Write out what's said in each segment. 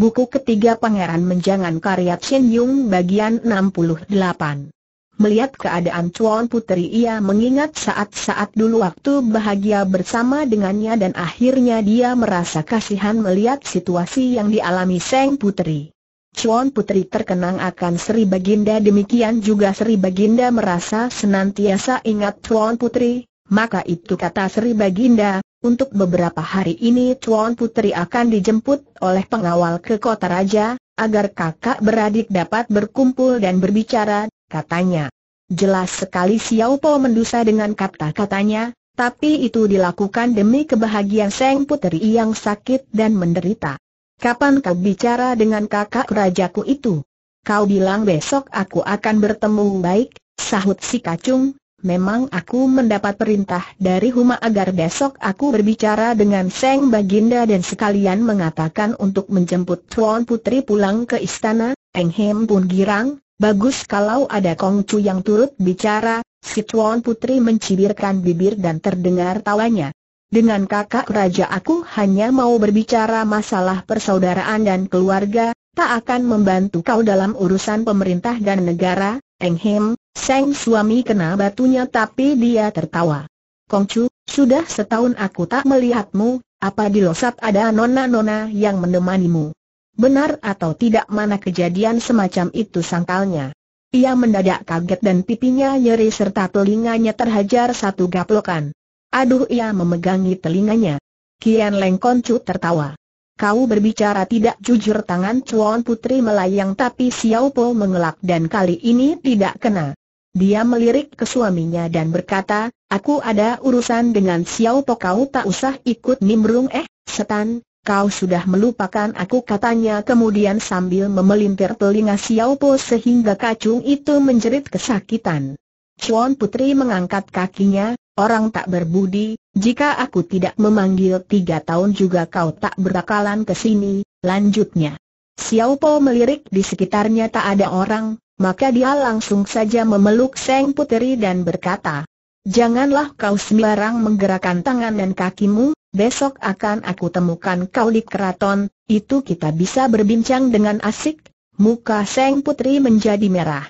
Buku ketiga Pangeran Menjangan karya Chen Yung bagian 68. Melihat keadaan Chuan Putri ia mengingat saat-saat dulu waktu bahagia bersama dengannya dan akhirnya dia merasa kasihan melihat situasi yang dialami Seng Putri. Chuan Putri terkenang akan Sri Baginda demikian juga Sri Baginda merasa senantiasa ingat Chuan Putri, maka itu kata Sri Baginda, untuk beberapa hari ini Tuan Putri akan dijemput oleh pengawal ke kota raja, agar kakak beradik dapat berkumpul dan berbicara, katanya. Jelas sekali Xiao Po mendusa dengan kata-katanya, tapi itu dilakukan demi kebahagiaan Seng Putri yang sakit dan menderita. Kapan kau bicara dengan kakak rajaku itu? Kau bilang besok aku akan bertemu baik, sahut si kacung, Memang aku mendapat perintah dari Huma agar besok aku berbicara dengan Seng Baginda dan sekalian mengatakan untuk menjemput Tuan Putri pulang ke istana, Eng Hem pun girang, bagus kalau ada Kong Chu yang turut bicara, si Tuan Putri mencibirkan bibir dan terdengar tawanya. Dengan kakak raja aku hanya mau berbicara masalah persaudaraan dan keluarga, tak akan membantu kau dalam urusan pemerintah dan negara, Eng Him, sang suami kena batunya tapi dia tertawa. Kongcu, sudah setahun aku tak melihatmu, apa di Losat ada nona-nona yang menemanimu? Benar atau tidak mana kejadian semacam itu sangkalnya? Ia mendadak kaget dan pipinya nyeri serta telinganya terhajar satu gaplokan. Aduh ia memegangi telinganya. Kian Leng Chu tertawa kau berbicara tidak jujur tangan cuan Putri melayang tapi Xiao Po mengelak dan kali ini tidak kena. Dia melirik ke suaminya dan berkata, aku ada urusan dengan Xiao Po kau tak usah ikut nimbrung eh, setan, kau sudah melupakan aku katanya kemudian sambil memelintir telinga Xiao Po sehingga kacung itu menjerit kesakitan. Cuan Putri mengangkat kakinya, orang tak berbudi, jika aku tidak memanggil tiga tahun juga kau tak berakalan ke sini, lanjutnya. Xiao Po melirik di sekitarnya tak ada orang, maka dia langsung saja memeluk Seng Puteri dan berkata, Janganlah kau sembarang menggerakkan tangan dan kakimu, besok akan aku temukan kau di keraton, itu kita bisa berbincang dengan asik. Muka Seng Putri menjadi merah.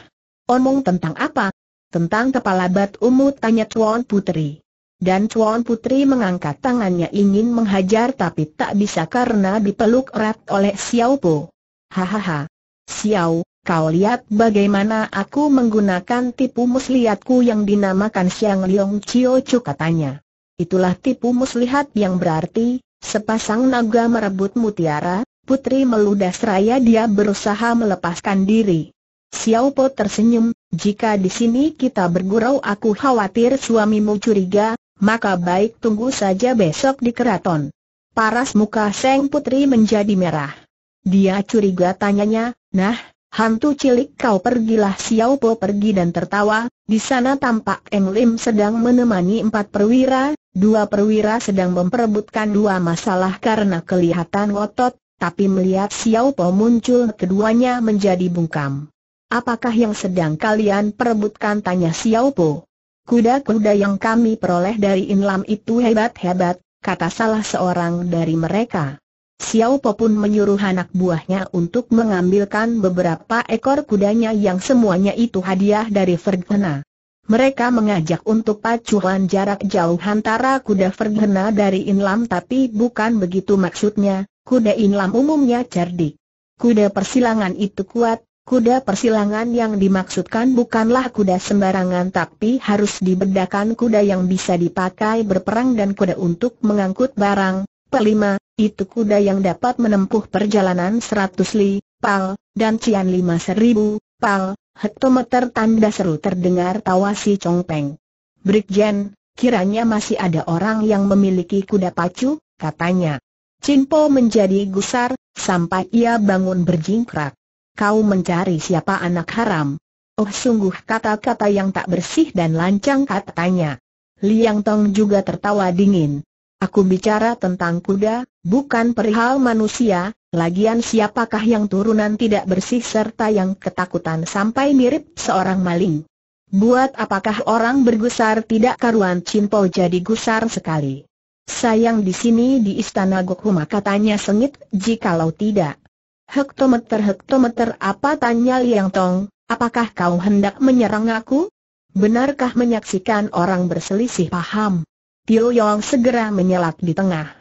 Omong tentang apa, tentang kepala Bat umut tanya Chuan Putri. Dan Chuan Putri mengangkat tangannya ingin menghajar tapi tak bisa karena dipeluk erat oleh Xiao Po. Hahaha. Xiao, kau lihat bagaimana aku menggunakan tipu muslihatku yang dinamakan Xiang Liong Chio Chu katanya. Itulah tipu muslihat yang berarti, sepasang naga merebut mutiara, putri meludah seraya dia berusaha melepaskan diri. Xiao Po tersenyum, jika di sini kita bergurau aku khawatir suamimu curiga, maka baik tunggu saja besok di keraton. Paras muka Seng Putri menjadi merah. Dia curiga tanyanya, nah, hantu cilik kau pergilah Xiao Po pergi dan tertawa, di sana tampak Eng Lim sedang menemani empat perwira, dua perwira sedang memperebutkan dua masalah karena kelihatan ngotot, tapi melihat Xiao Po muncul keduanya menjadi bungkam. Apakah yang sedang kalian perebutkan? Tanya Xiao Po. Kuda-kuda yang kami peroleh dari Inlam itu hebat-hebat, kata salah seorang dari mereka. Xiao Po pun menyuruh anak buahnya untuk mengambilkan beberapa ekor kudanya yang semuanya itu hadiah dari Vergena. Mereka mengajak untuk pacuan jarak jauh antara kuda Vergena dari Inlam tapi bukan begitu maksudnya, kuda Inlam umumnya cerdik. Kuda persilangan itu kuat, Kuda persilangan yang dimaksudkan bukanlah kuda sembarangan tapi harus dibedakan kuda yang bisa dipakai berperang dan kuda untuk mengangkut barang. Pelima, itu kuda yang dapat menempuh perjalanan 100 li, pal, dan cian 5000, pal, hektometer tanda seru terdengar tawa si Peng. Brigjen, kiranya masih ada orang yang memiliki kuda pacu, katanya. Cinpo menjadi gusar, sampai ia bangun berjingkrak kau mencari siapa anak haram? Oh sungguh kata-kata yang tak bersih dan lancang katanya. Liang Tong juga tertawa dingin. Aku bicara tentang kuda, bukan perihal manusia, lagian siapakah yang turunan tidak bersih serta yang ketakutan sampai mirip seorang maling. Buat apakah orang bergusar tidak karuan cinpo jadi gusar sekali. Sayang di sini di istana Gokuma katanya sengit, jikalau tidak, Hektometer hektometer apa tanya Liang Tong, apakah kau hendak menyerang aku? Benarkah menyaksikan orang berselisih paham? Tio Yong segera menyelak di tengah.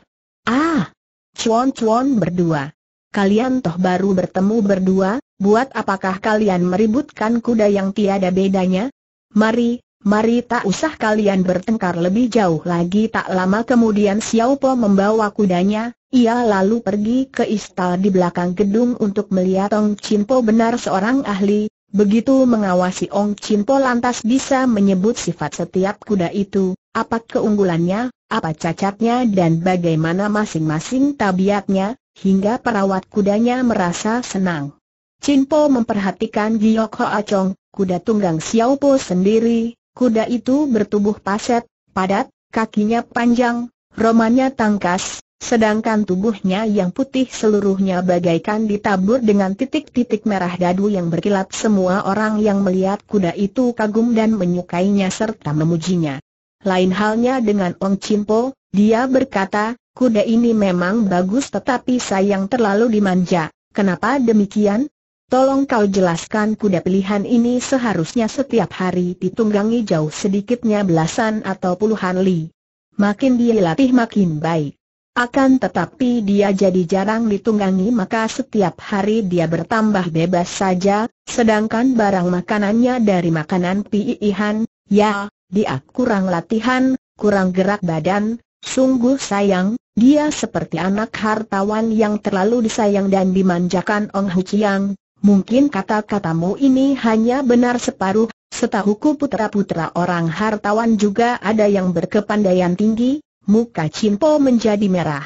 Ah! Cuan-cuan berdua. Kalian toh baru bertemu berdua, buat apakah kalian meributkan kuda yang tiada bedanya? Mari, mari tak usah kalian bertengkar lebih jauh lagi tak lama kemudian Xiao Po membawa kudanya, ia lalu pergi ke istal di belakang gedung untuk melihat Ong Po benar seorang ahli, begitu mengawasi Ong Po lantas bisa menyebut sifat setiap kuda itu, apa keunggulannya, apa cacatnya dan bagaimana masing-masing tabiatnya, hingga perawat kudanya merasa senang. Po memperhatikan Giok Hoa Chong, kuda tunggang Xiao Po sendiri, kuda itu bertubuh paset, padat, kakinya panjang, romannya tangkas, Sedangkan tubuhnya yang putih seluruhnya bagaikan ditabur dengan titik-titik merah dadu yang berkilat semua orang yang melihat kuda itu kagum dan menyukainya serta memujinya. Lain halnya dengan Ong Chimpo, dia berkata, kuda ini memang bagus tetapi sayang terlalu dimanja. Kenapa demikian? Tolong kau jelaskan kuda pilihan ini seharusnya setiap hari ditunggangi jauh sedikitnya belasan atau puluhan li. Makin dilatih makin baik. Akan tetapi dia jadi jarang ditunggangi maka setiap hari dia bertambah bebas saja, sedangkan barang makanannya dari makanan piihan, ya, dia kurang latihan, kurang gerak badan, sungguh sayang, dia seperti anak hartawan yang terlalu disayang dan dimanjakan Ong Hu Chiang, mungkin kata-katamu ini hanya benar separuh, setahuku putra-putra orang hartawan juga ada yang berkepandaian tinggi, Muka Cimpo menjadi merah.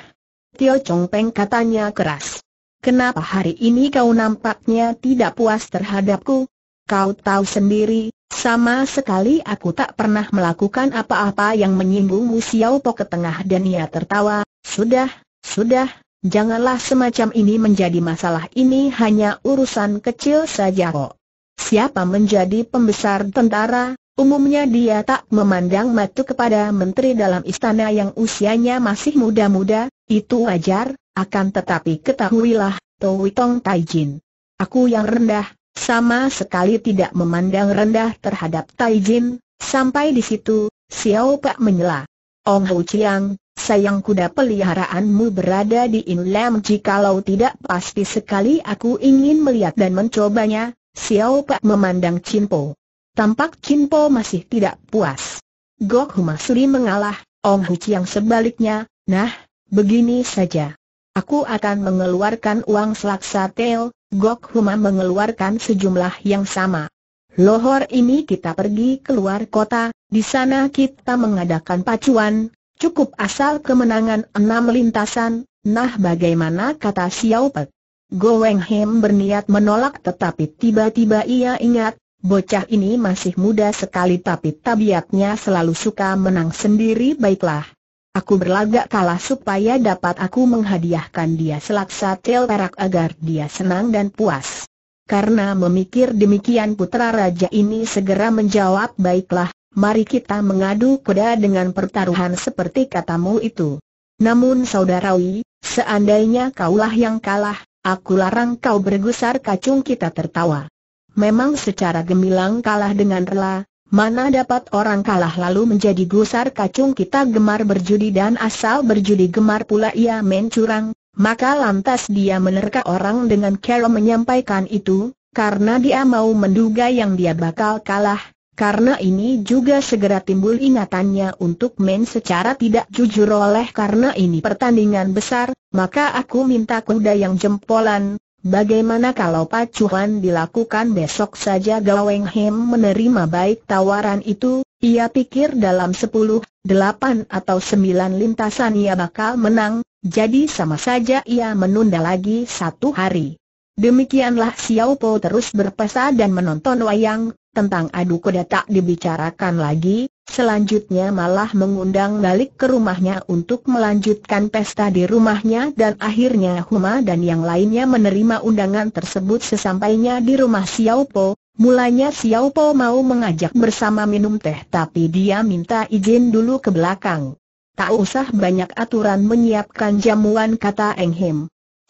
Tio Chong Peng katanya keras. Kenapa hari ini kau nampaknya tidak puas terhadapku? Kau tahu sendiri, sama sekali aku tak pernah melakukan apa-apa yang menyinggung Wu Xiao Po ke tengah dan ia tertawa. Sudah, sudah, janganlah semacam ini menjadi masalah ini hanya urusan kecil saja kok. Siapa menjadi pembesar tentara, Umumnya dia tak memandang matu kepada menteri dalam istana yang usianya masih muda-muda, itu wajar, akan tetapi ketahuilah, Towitong Taijin. Aku yang rendah, sama sekali tidak memandang rendah terhadap Taijin, sampai di situ, Xiao Pak menyela. Ong Hou Chiang, sayang kuda peliharaanmu berada di Inlam jikalau tidak pasti sekali aku ingin melihat dan mencobanya, Xiao Pak memandang Cimpo. Tampak Kim Po masih tidak puas. Gok Humasuri mengalah, Ong Hu Chiang sebaliknya, nah, begini saja. Aku akan mengeluarkan uang selaksa tel, Gok Huma mengeluarkan sejumlah yang sama. Lohor ini kita pergi keluar kota, di sana kita mengadakan pacuan, cukup asal kemenangan enam lintasan, nah bagaimana kata Xiao Pek? Goh Weng Hem berniat menolak tetapi tiba-tiba ia ingat, Bocah ini masih muda sekali tapi tabiatnya selalu suka menang sendiri baiklah. Aku berlagak kalah supaya dapat aku menghadiahkan dia selaksa tel perak agar dia senang dan puas. Karena memikir demikian putra raja ini segera menjawab baiklah, mari kita mengadu kuda dengan pertaruhan seperti katamu itu. Namun saudarawi, seandainya kaulah yang kalah, aku larang kau bergusar kacung kita tertawa. Memang secara gemilang kalah dengan rela, mana dapat orang kalah lalu menjadi gusar kacung kita gemar berjudi dan asal berjudi gemar pula ia mencurang, maka lantas dia menerka orang dengan kera menyampaikan itu, karena dia mau menduga yang dia bakal kalah, karena ini juga segera timbul ingatannya untuk men secara tidak jujur oleh karena ini pertandingan besar, maka aku minta kuda yang jempolan, Bagaimana kalau pacuan dilakukan besok saja Gaweng Hem menerima baik tawaran itu, ia pikir dalam sepuluh, delapan atau sembilan lintasan ia bakal menang, jadi sama saja ia menunda lagi satu hari. Demikianlah Xiao Po terus berpesa dan menonton wayang, tentang adu kuda tak dibicarakan lagi, Selanjutnya malah mengundang balik ke rumahnya untuk melanjutkan pesta di rumahnya dan akhirnya Huma dan yang lainnya menerima undangan tersebut sesampainya di rumah Xiaopo. Mulanya Xiaopo mau mengajak bersama minum teh tapi dia minta izin dulu ke belakang. Tak usah banyak aturan menyiapkan jamuan kata Eng Him.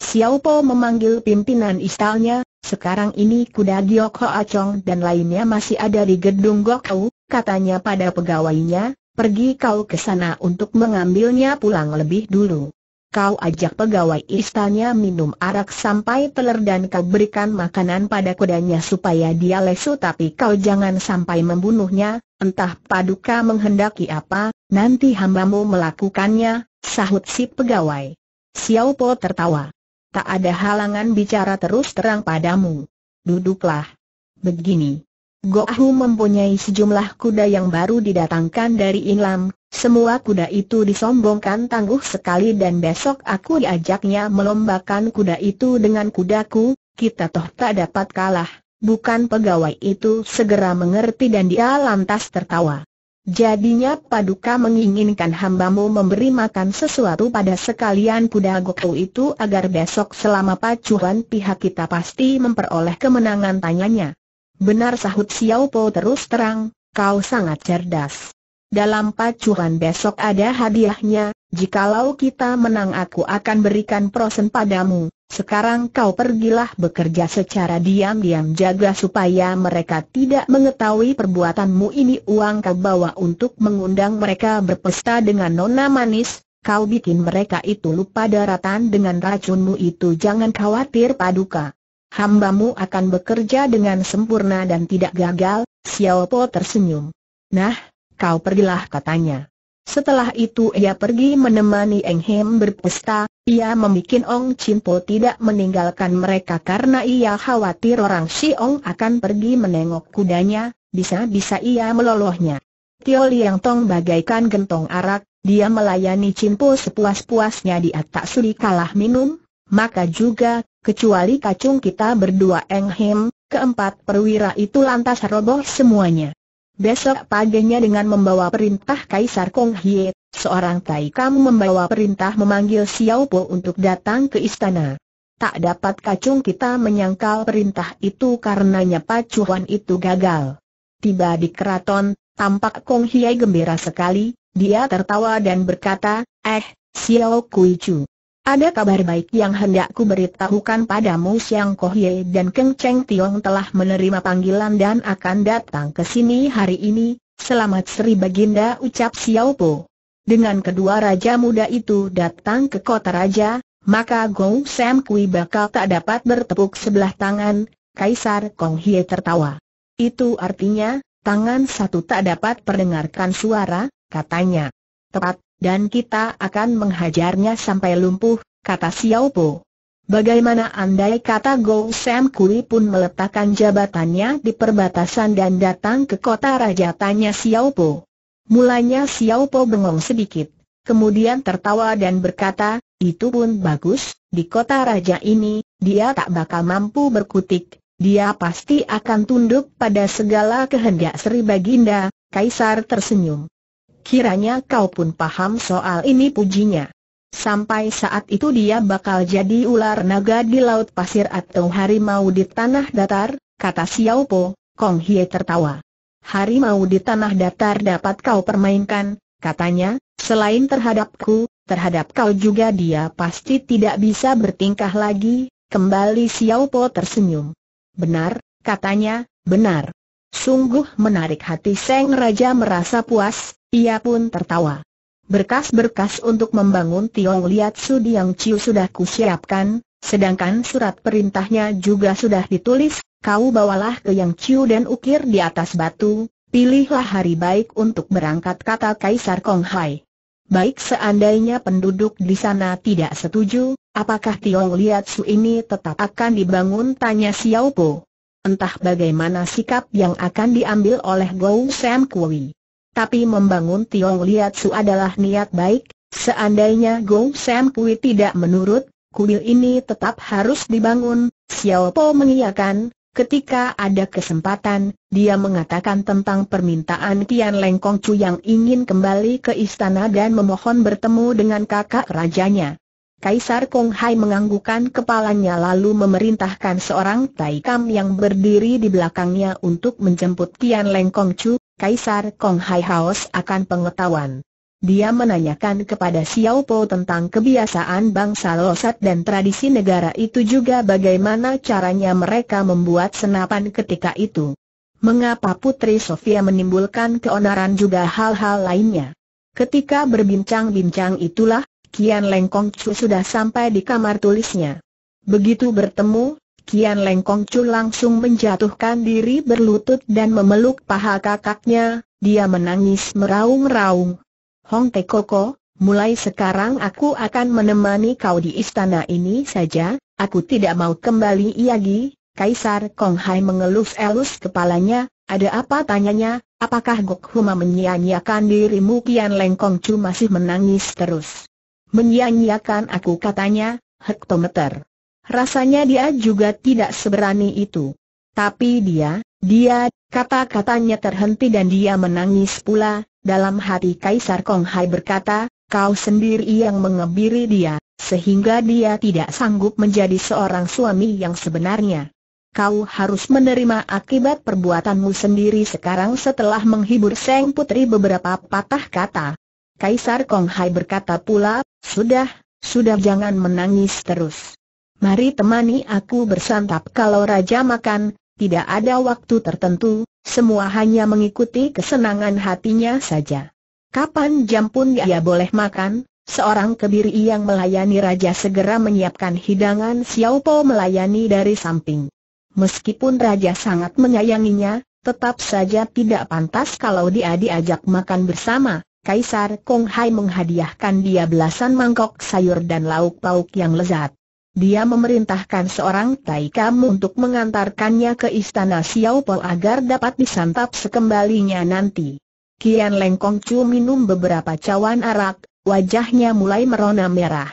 Xiaopo memanggil pimpinan istalnya, sekarang ini kuda Giok Ho Acong dan lainnya masih ada di gedung Gokou katanya pada pegawainya, pergi kau ke sana untuk mengambilnya pulang lebih dulu. Kau ajak pegawai istana minum arak sampai teler dan kau berikan makanan pada kudanya supaya dia lesu tapi kau jangan sampai membunuhnya, entah paduka menghendaki apa, nanti hambamu melakukannya, sahut si pegawai. Xiao Po tertawa. Tak ada halangan bicara terus terang padamu. Duduklah. Begini, Gokhu mempunyai sejumlah kuda yang baru didatangkan dari Inlam, semua kuda itu disombongkan tangguh sekali dan besok aku diajaknya melombakan kuda itu dengan kudaku, kita toh tak dapat kalah. Bukan pegawai itu segera mengerti dan dia lantas tertawa. Jadinya Paduka menginginkan hambamu memberi makan sesuatu pada sekalian kuda Gokhu itu agar besok selama pacuan pihak kita pasti memperoleh kemenangan tanyanya. Benar sahut Xiao Po terus terang, kau sangat cerdas. Dalam pacuan besok ada hadiahnya, jikalau kita menang aku akan berikan prosen padamu. Sekarang kau pergilah bekerja secara diam-diam jaga supaya mereka tidak mengetahui perbuatanmu ini uang kau bawa untuk mengundang mereka berpesta dengan nona manis, kau bikin mereka itu lupa daratan dengan racunmu itu jangan khawatir paduka hambamu akan bekerja dengan sempurna dan tidak gagal, Xiao Po tersenyum. Nah, kau pergilah katanya. Setelah itu ia pergi menemani Eng Hem berpesta, ia membuat Ong Chin Po tidak meninggalkan mereka karena ia khawatir orang Si Ong akan pergi menengok kudanya, bisa-bisa ia melolohnya. Tio Liang Tong bagaikan gentong arak, dia melayani Chin Po sepuas-puasnya dia tak suri kalah minum, maka juga kecuali kacung kita berdua Eng Him, keempat perwira itu lantas roboh semuanya. Besok paginya dengan membawa perintah Kaisar Kong Hie, seorang Tai Kam membawa perintah memanggil Xiao Po untuk datang ke istana. Tak dapat kacung kita menyangkal perintah itu karenanya pacuan itu gagal. Tiba di keraton, tampak Kong Hie gembira sekali, dia tertawa dan berkata, eh, Xiao Kui Chu. Ada kabar baik yang hendak ku beritahukan padamu Siang Kohye dan Keng Cheng Tiong telah menerima panggilan dan akan datang ke sini hari ini, selamat Sri Baginda ucap Xiao Po. Dengan kedua raja muda itu datang ke kota raja, maka Gong Sam Kui bakal tak dapat bertepuk sebelah tangan, Kaisar Kong Hye tertawa. Itu artinya, tangan satu tak dapat perdengarkan suara, katanya. Tepat, dan kita akan menghajarnya sampai lumpuh, kata Xiao Po. Bagaimana andai kata Go Sam Kui pun meletakkan jabatannya di perbatasan dan datang ke kota raja tanya Xiao Po. Mulanya Xiao Po bengong sedikit, kemudian tertawa dan berkata, itu pun bagus, di kota raja ini, dia tak bakal mampu berkutik, dia pasti akan tunduk pada segala kehendak Sri Baginda, Kaisar tersenyum kiranya kau pun paham soal ini pujinya. Sampai saat itu dia bakal jadi ular naga di laut pasir atau harimau di tanah datar, kata Xiao Po, Kong Hie tertawa. Harimau di tanah datar dapat kau permainkan, katanya, selain terhadapku, terhadap kau juga dia pasti tidak bisa bertingkah lagi, kembali Xiao Po tersenyum. Benar, katanya, benar. Sungguh menarik hati Seng Raja merasa puas, ia pun tertawa. Berkas-berkas untuk membangun Tiong Liat Su Diang Chiu sudah kusiapkan, sedangkan surat perintahnya juga sudah ditulis, kau bawalah ke Yang Chiu dan ukir di atas batu, pilihlah hari baik untuk berangkat kata Kaisar Kong Hai. Baik seandainya penduduk di sana tidak setuju, apakah Tiong Liat Su ini tetap akan dibangun tanya Xiao Po. Entah bagaimana sikap yang akan diambil oleh Gou Sam Kui tapi membangun Tiong Liat Su adalah niat baik, seandainya Gong Sam Pui tidak menurut, kuil ini tetap harus dibangun, Xiao Po mengiyakan, ketika ada kesempatan, dia mengatakan tentang permintaan Tian Leng Kong Chu yang ingin kembali ke istana dan memohon bertemu dengan kakak rajanya. Kaisar Kong Hai menganggukan kepalanya lalu memerintahkan seorang Taikam yang berdiri di belakangnya untuk menjemput Tian Leng Kong Chu, Kaisar Kong Hai Haos akan pengetahuan. Dia menanyakan kepada Xiao Po tentang kebiasaan bangsa Losat dan tradisi negara itu juga bagaimana caranya mereka membuat senapan ketika itu. Mengapa Putri Sofia menimbulkan keonaran juga hal-hal lainnya. Ketika berbincang-bincang itulah, Kian Lengkong Chu sudah sampai di kamar tulisnya. Begitu bertemu, Kian Lengkong Chu langsung menjatuhkan diri berlutut dan memeluk paha kakaknya, dia menangis meraung-raung. Hong Te Koko, mulai sekarang aku akan menemani kau di istana ini saja, aku tidak mau kembali lagi. Kaisar Kong Hai mengelus-elus kepalanya, ada apa tanyanya, apakah Gok Huma menyia-nyiakan dirimu Kian Lengkong Chu masih menangis terus. Menyia-nyiakan aku katanya, hektometer. Rasanya dia juga tidak seberani itu. Tapi dia, dia, kata-katanya terhenti dan dia menangis pula, dalam hati Kaisar Kong Hai berkata, kau sendiri yang mengebiri dia, sehingga dia tidak sanggup menjadi seorang suami yang sebenarnya. Kau harus menerima akibat perbuatanmu sendiri sekarang setelah menghibur Seng Putri beberapa patah kata. Kaisar Kong Hai berkata pula, sudah, sudah jangan menangis terus mari temani aku bersantap kalau raja makan, tidak ada waktu tertentu, semua hanya mengikuti kesenangan hatinya saja. Kapan jam pun dia boleh makan, seorang kebiri yang melayani raja segera menyiapkan hidangan Xiao Po melayani dari samping. Meskipun raja sangat menyayanginya, tetap saja tidak pantas kalau dia diajak makan bersama. Kaisar Kong Hai menghadiahkan dia belasan mangkok sayur dan lauk pauk yang lezat. Dia memerintahkan seorang taikam untuk mengantarkannya ke istana Xiao Po agar dapat disantap sekembalinya nanti. Kian Lengkong Chu minum beberapa cawan arak, wajahnya mulai merona merah.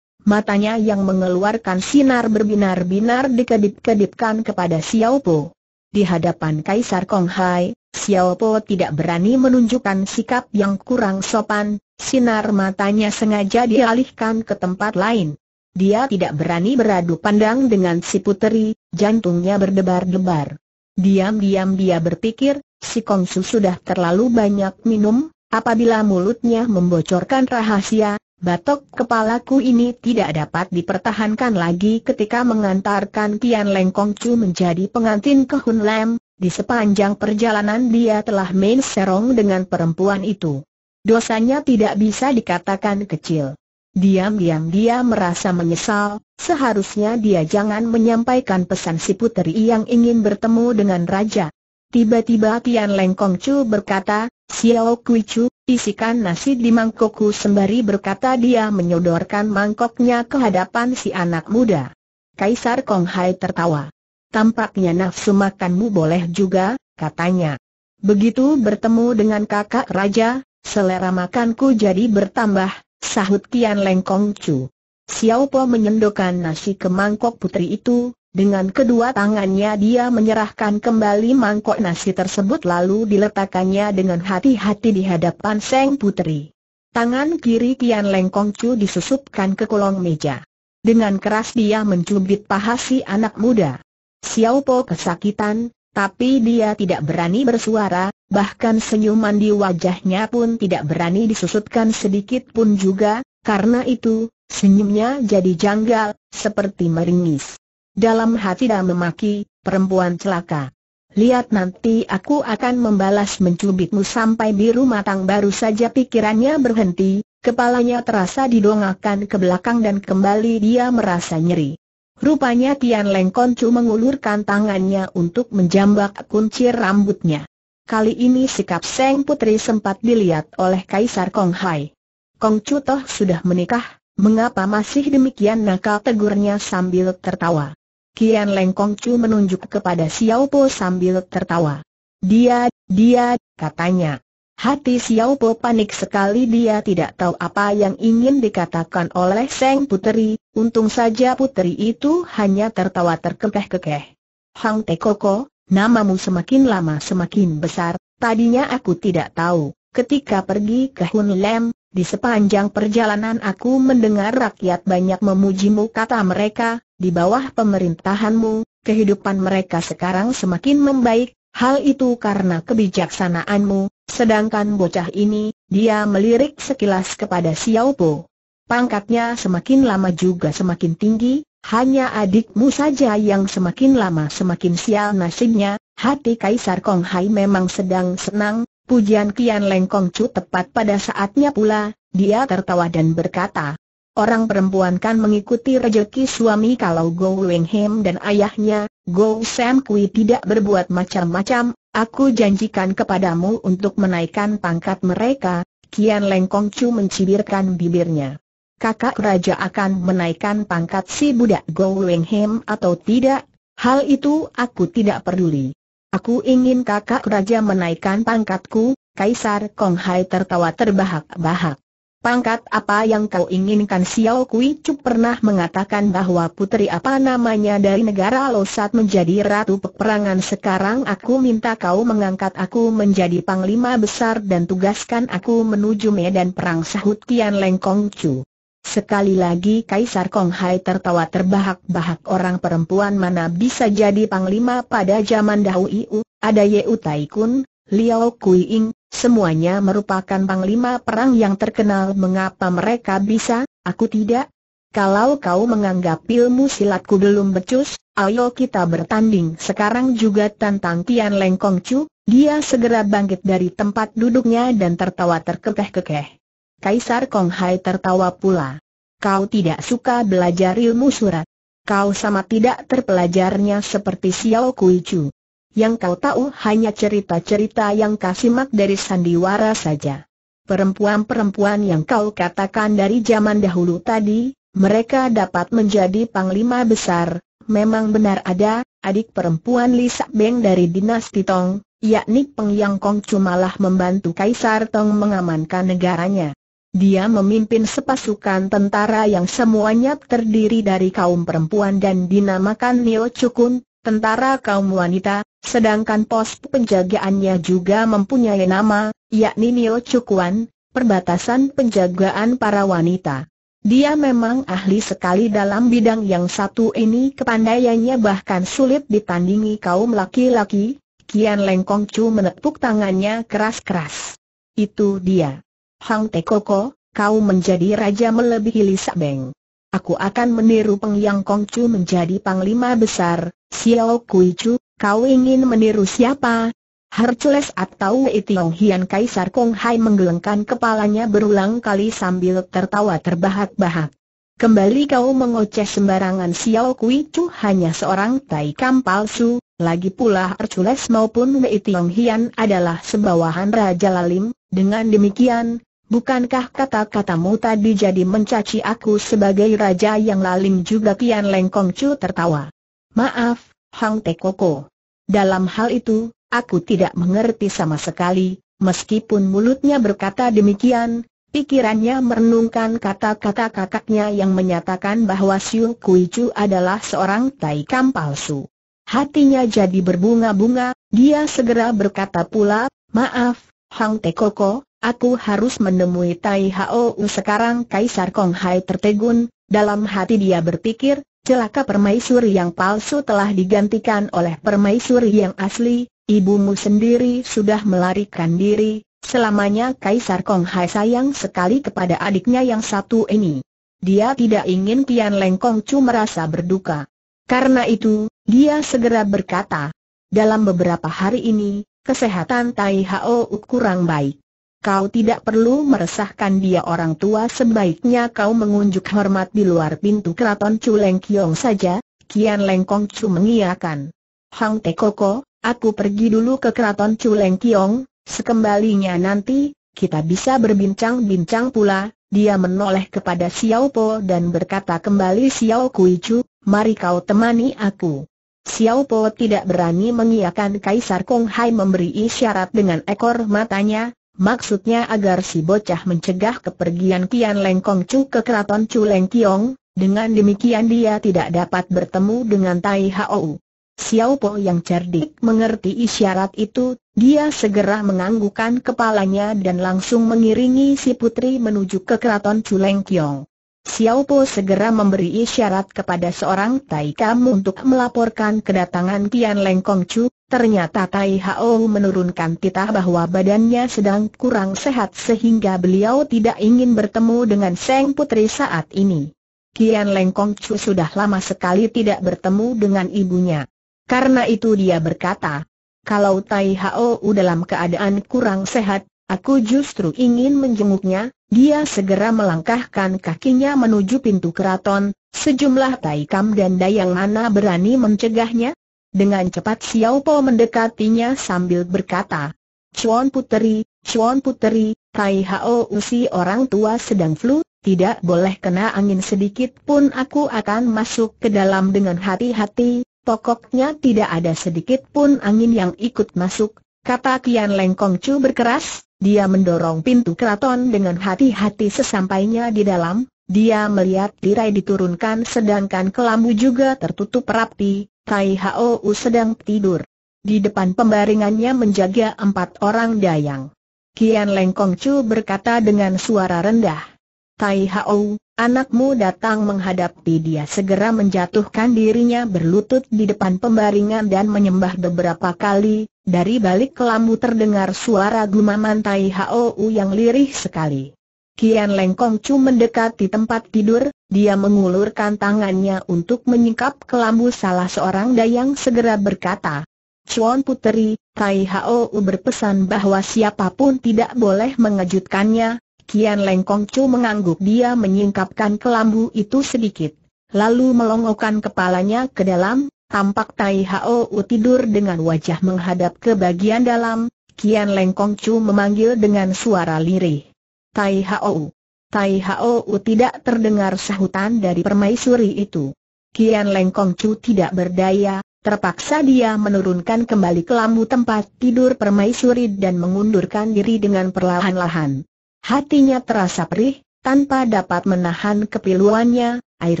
Matanya yang mengeluarkan sinar berbinar-binar dikedip-kedipkan kepada Xiao Po. Di hadapan Kaisar Kong Hai, Xiao Po tidak berani menunjukkan sikap yang kurang sopan, sinar matanya sengaja dialihkan ke tempat lain. Dia tidak berani beradu pandang dengan si puteri, jantungnya berdebar-debar. Diam-diam dia berpikir, si Kongsu sudah terlalu banyak minum, apabila mulutnya membocorkan rahasia, batok kepalaku ini tidak dapat dipertahankan lagi ketika mengantarkan Tian Leng Kongcu menjadi pengantin ke Hun Lam, di sepanjang perjalanan dia telah main serong dengan perempuan itu. Dosanya tidak bisa dikatakan kecil. Diam-diam dia merasa menyesal, seharusnya dia jangan menyampaikan pesan si puteri yang ingin bertemu dengan raja. Tiba-tiba Tian Leng Chu berkata, Xiao Kui Chu, isikan nasi di mangkokku sembari berkata dia menyodorkan mangkoknya ke hadapan si anak muda. Kaisar Kong Hai tertawa. Tampaknya nafsu makanmu boleh juga, katanya. Begitu bertemu dengan kakak raja, selera makanku jadi bertambah, Sahut Tian Leng Kong Chu. Xiao Po menyendokkan nasi ke mangkok putri itu, dengan kedua tangannya dia menyerahkan kembali mangkok nasi tersebut lalu diletakkannya dengan hati-hati di hadapan Seng Putri. Tangan kiri Tian Leng Kong Chu disusupkan ke kolong meja. Dengan keras dia mencubit paha si anak muda. Xiao Po kesakitan, tapi dia tidak berani bersuara, bahkan senyuman di wajahnya pun tidak berani disusutkan sedikit pun juga, karena itu, senyumnya jadi janggal, seperti meringis. Dalam hati dan memaki, perempuan celaka. Lihat nanti aku akan membalas mencubitmu sampai biru matang baru saja pikirannya berhenti, kepalanya terasa didongakan ke belakang dan kembali dia merasa nyeri. Rupanya Tian Leng Koncu mengulurkan tangannya untuk menjambak kuncir rambutnya. Kali ini sikap Seng Putri sempat dilihat oleh Kaisar Kong Hai. Kong Chutoh sudah menikah, mengapa masih demikian nakal tegurnya sambil tertawa. Kian Leng Kong Chu menunjuk kepada Xiao Po sambil tertawa. Dia, dia, katanya. Hati Xiao Po panik sekali dia tidak tahu apa yang ingin dikatakan oleh Seng Putri, untung saja putri itu hanya tertawa terkekeh-kekeh. Hang Te Koko. Namamu semakin lama semakin besar, tadinya aku tidak tahu, ketika pergi ke Hun Lem, di sepanjang perjalanan aku mendengar rakyat banyak memujimu kata mereka, di bawah pemerintahanmu, kehidupan mereka sekarang semakin membaik, hal itu karena kebijaksanaanmu, sedangkan bocah ini, dia melirik sekilas kepada Xiao Po. Pangkatnya semakin lama juga semakin tinggi, hanya adikmu saja yang semakin lama semakin sial nasibnya, hati Kaisar Kong Hai memang sedang senang, pujian Kian Leng Kong Chu tepat pada saatnya pula, dia tertawa dan berkata, Orang perempuan kan mengikuti rejeki suami kalau Go Weng Hem dan ayahnya, Go Sam Kui tidak berbuat macam-macam, aku janjikan kepadamu untuk menaikkan pangkat mereka, Kian Leng Kong Chu mencibirkan bibirnya kakak raja akan menaikkan pangkat si budak Go Hem atau tidak, hal itu aku tidak peduli. Aku ingin kakak raja menaikkan pangkatku, Kaisar Kong Hai tertawa terbahak-bahak. Pangkat apa yang kau inginkan Xiao Kui Chu pernah mengatakan bahwa putri apa namanya dari negara Losat menjadi ratu peperangan sekarang aku minta kau mengangkat aku menjadi panglima besar dan tugaskan aku menuju medan perang sahut Kian Leng Kong Chu. Sekali lagi Kaisar Kong Hai tertawa terbahak-bahak orang perempuan mana bisa jadi panglima pada zaman dahulu, ada Ye Tai Kun, Liao Kui Ing, semuanya merupakan panglima perang yang terkenal mengapa mereka bisa, aku tidak? Kalau kau menganggap ilmu silatku belum becus, ayo kita bertanding sekarang juga tantang Tian Leng Kong Chu, dia segera bangkit dari tempat duduknya dan tertawa terkekeh-kekeh. Kaisar Kong Hai tertawa pula. Kau tidak suka belajar ilmu surat. Kau sama tidak terpelajarnya seperti Xiao Kui Chu. Yang kau tahu hanya cerita-cerita yang kasimak dari sandiwara saja. Perempuan-perempuan yang kau katakan dari zaman dahulu tadi, mereka dapat menjadi panglima besar, memang benar ada, adik perempuan Li Beng dari dinasti Tong, yakni Peng Yang Kong cumalah membantu Kaisar Tong mengamankan negaranya. Dia memimpin sepasukan tentara yang semuanya terdiri dari kaum perempuan dan dinamakan Neo Chukun, tentara kaum wanita, sedangkan pos penjagaannya juga mempunyai nama, yakni Neo Chukuan, perbatasan penjagaan para wanita. Dia memang ahli sekali dalam bidang yang satu ini kepandaiannya bahkan sulit ditandingi kaum laki-laki, Kian Lengkong Chu menepuk tangannya keras-keras. Itu dia. Hang Te Koko, kau menjadi raja melebihi Lisa Beng. Aku akan meniru Peng Yang Kong Chu menjadi panglima besar, Xiao Kui Chu, kau ingin meniru siapa? Hercules atau Wei Tiong Hian Kaisar Kong Hai menggelengkan kepalanya berulang kali sambil tertawa terbahak-bahak. Kembali kau mengoceh sembarangan Xiao Kui Chu hanya seorang taikam palsu, lagi pula Hercules maupun Wei Tiong Hian adalah sebawahan Raja Lalim, dengan demikian, Bukankah kata-katamu tadi jadi mencaci aku sebagai raja yang lalim juga Tian Leng Kong Chu tertawa. Maaf, Hang Te Koko. Dalam hal itu, aku tidak mengerti sama sekali, meskipun mulutnya berkata demikian, pikirannya merenungkan kata-kata kakaknya yang menyatakan bahwa Siu Kui Chu adalah seorang taikam palsu. Hatinya jadi berbunga-bunga, dia segera berkata pula, maaf, Hang Te Koko, Aku harus menemui Tai Hao sekarang Kaisar Kong Hai tertegun, dalam hati dia berpikir, celaka permaisuri yang palsu telah digantikan oleh permaisuri yang asli, ibumu sendiri sudah melarikan diri, selamanya Kaisar Kong Hai sayang sekali kepada adiknya yang satu ini. Dia tidak ingin Tian Leng Kong Chu merasa berduka. Karena itu, dia segera berkata, dalam beberapa hari ini, kesehatan Tai Hao kurang baik. Kau tidak perlu meresahkan dia orang tua sebaiknya kau mengunjuk hormat di luar pintu keraton Chu Leng Kiong saja, Kian Leng Kong Chu mengiakan. Hang Te Koko, aku pergi dulu ke keraton Chu Leng Kiong, sekembalinya nanti, kita bisa berbincang-bincang pula, dia menoleh kepada Xiao Po dan berkata kembali Xiao Kui Chu, mari kau temani aku. Xiao Po tidak berani mengiakan Kaisar Kong Hai memberi isyarat dengan ekor matanya, Maksudnya agar si bocah mencegah kepergian Kian Lengkong Chu ke keraton Chu Leng Kiong, dengan demikian dia tidak dapat bertemu dengan Tai Hou. Xiao Po yang cerdik mengerti isyarat itu, dia segera menganggukkan kepalanya dan langsung mengiringi si putri menuju ke keraton Chu Leng Kiong. Xiao Po segera memberi isyarat kepada seorang Tai Kam untuk melaporkan kedatangan Tian Leng Kong Chu, ternyata Tai Hao menurunkan titah bahwa badannya sedang kurang sehat sehingga beliau tidak ingin bertemu dengan Seng Putri saat ini. Tian Leng Kong Chu sudah lama sekali tidak bertemu dengan ibunya. Karena itu dia berkata, kalau Tai Hao dalam keadaan kurang sehat, Aku justru ingin menjenguknya, dia segera melangkahkan kakinya menuju pintu keraton, sejumlah Taikam dan Dayang Mana berani mencegahnya? Dengan cepat Xiao Po mendekatinya sambil berkata, Chuan Puteri, Chuan Puteri, Tai Hao Usi orang tua sedang flu, tidak boleh kena angin sedikit pun aku akan masuk ke dalam dengan hati-hati, pokoknya tidak ada sedikit pun angin yang ikut masuk, kata Kian Lengkong Chu berkeras, dia mendorong pintu keraton dengan hati-hati sesampainya di dalam, dia melihat tirai diturunkan sedangkan kelambu juga tertutup rapi, Tai Hou sedang tidur. Di depan pembaringannya menjaga empat orang dayang. Kian Lengkong Chu berkata dengan suara rendah. Tai Hao, anakmu datang menghadapi dia segera menjatuhkan dirinya berlutut di depan pembaringan dan menyembah beberapa kali, dari balik kelambu terdengar suara gumaman Tai Hao yang lirih sekali. Kian Leng Kong Chu mendekati tempat tidur, dia mengulurkan tangannya untuk menyingkap kelambu salah seorang dayang segera berkata, Chuan Puteri, Tai Hao berpesan bahwa siapapun tidak boleh mengejutkannya, Kian Leng Kong Chu mengangguk dia menyingkapkan kelambu itu sedikit. Lalu melongokkan kepalanya ke dalam, tampak Tai Hao U tidur dengan wajah menghadap ke bagian dalam, Kian Leng Kong Chu memanggil dengan suara lirih. Tai Hao U. Tai Hao U tidak terdengar sahutan dari permaisuri itu. Kian Leng Kong Chu tidak berdaya, Terpaksa dia menurunkan kembali kelambu tempat tidur permaisuri dan mengundurkan diri dengan perlahan-lahan. Hatinya terasa perih, tanpa dapat menahan kepiluannya, air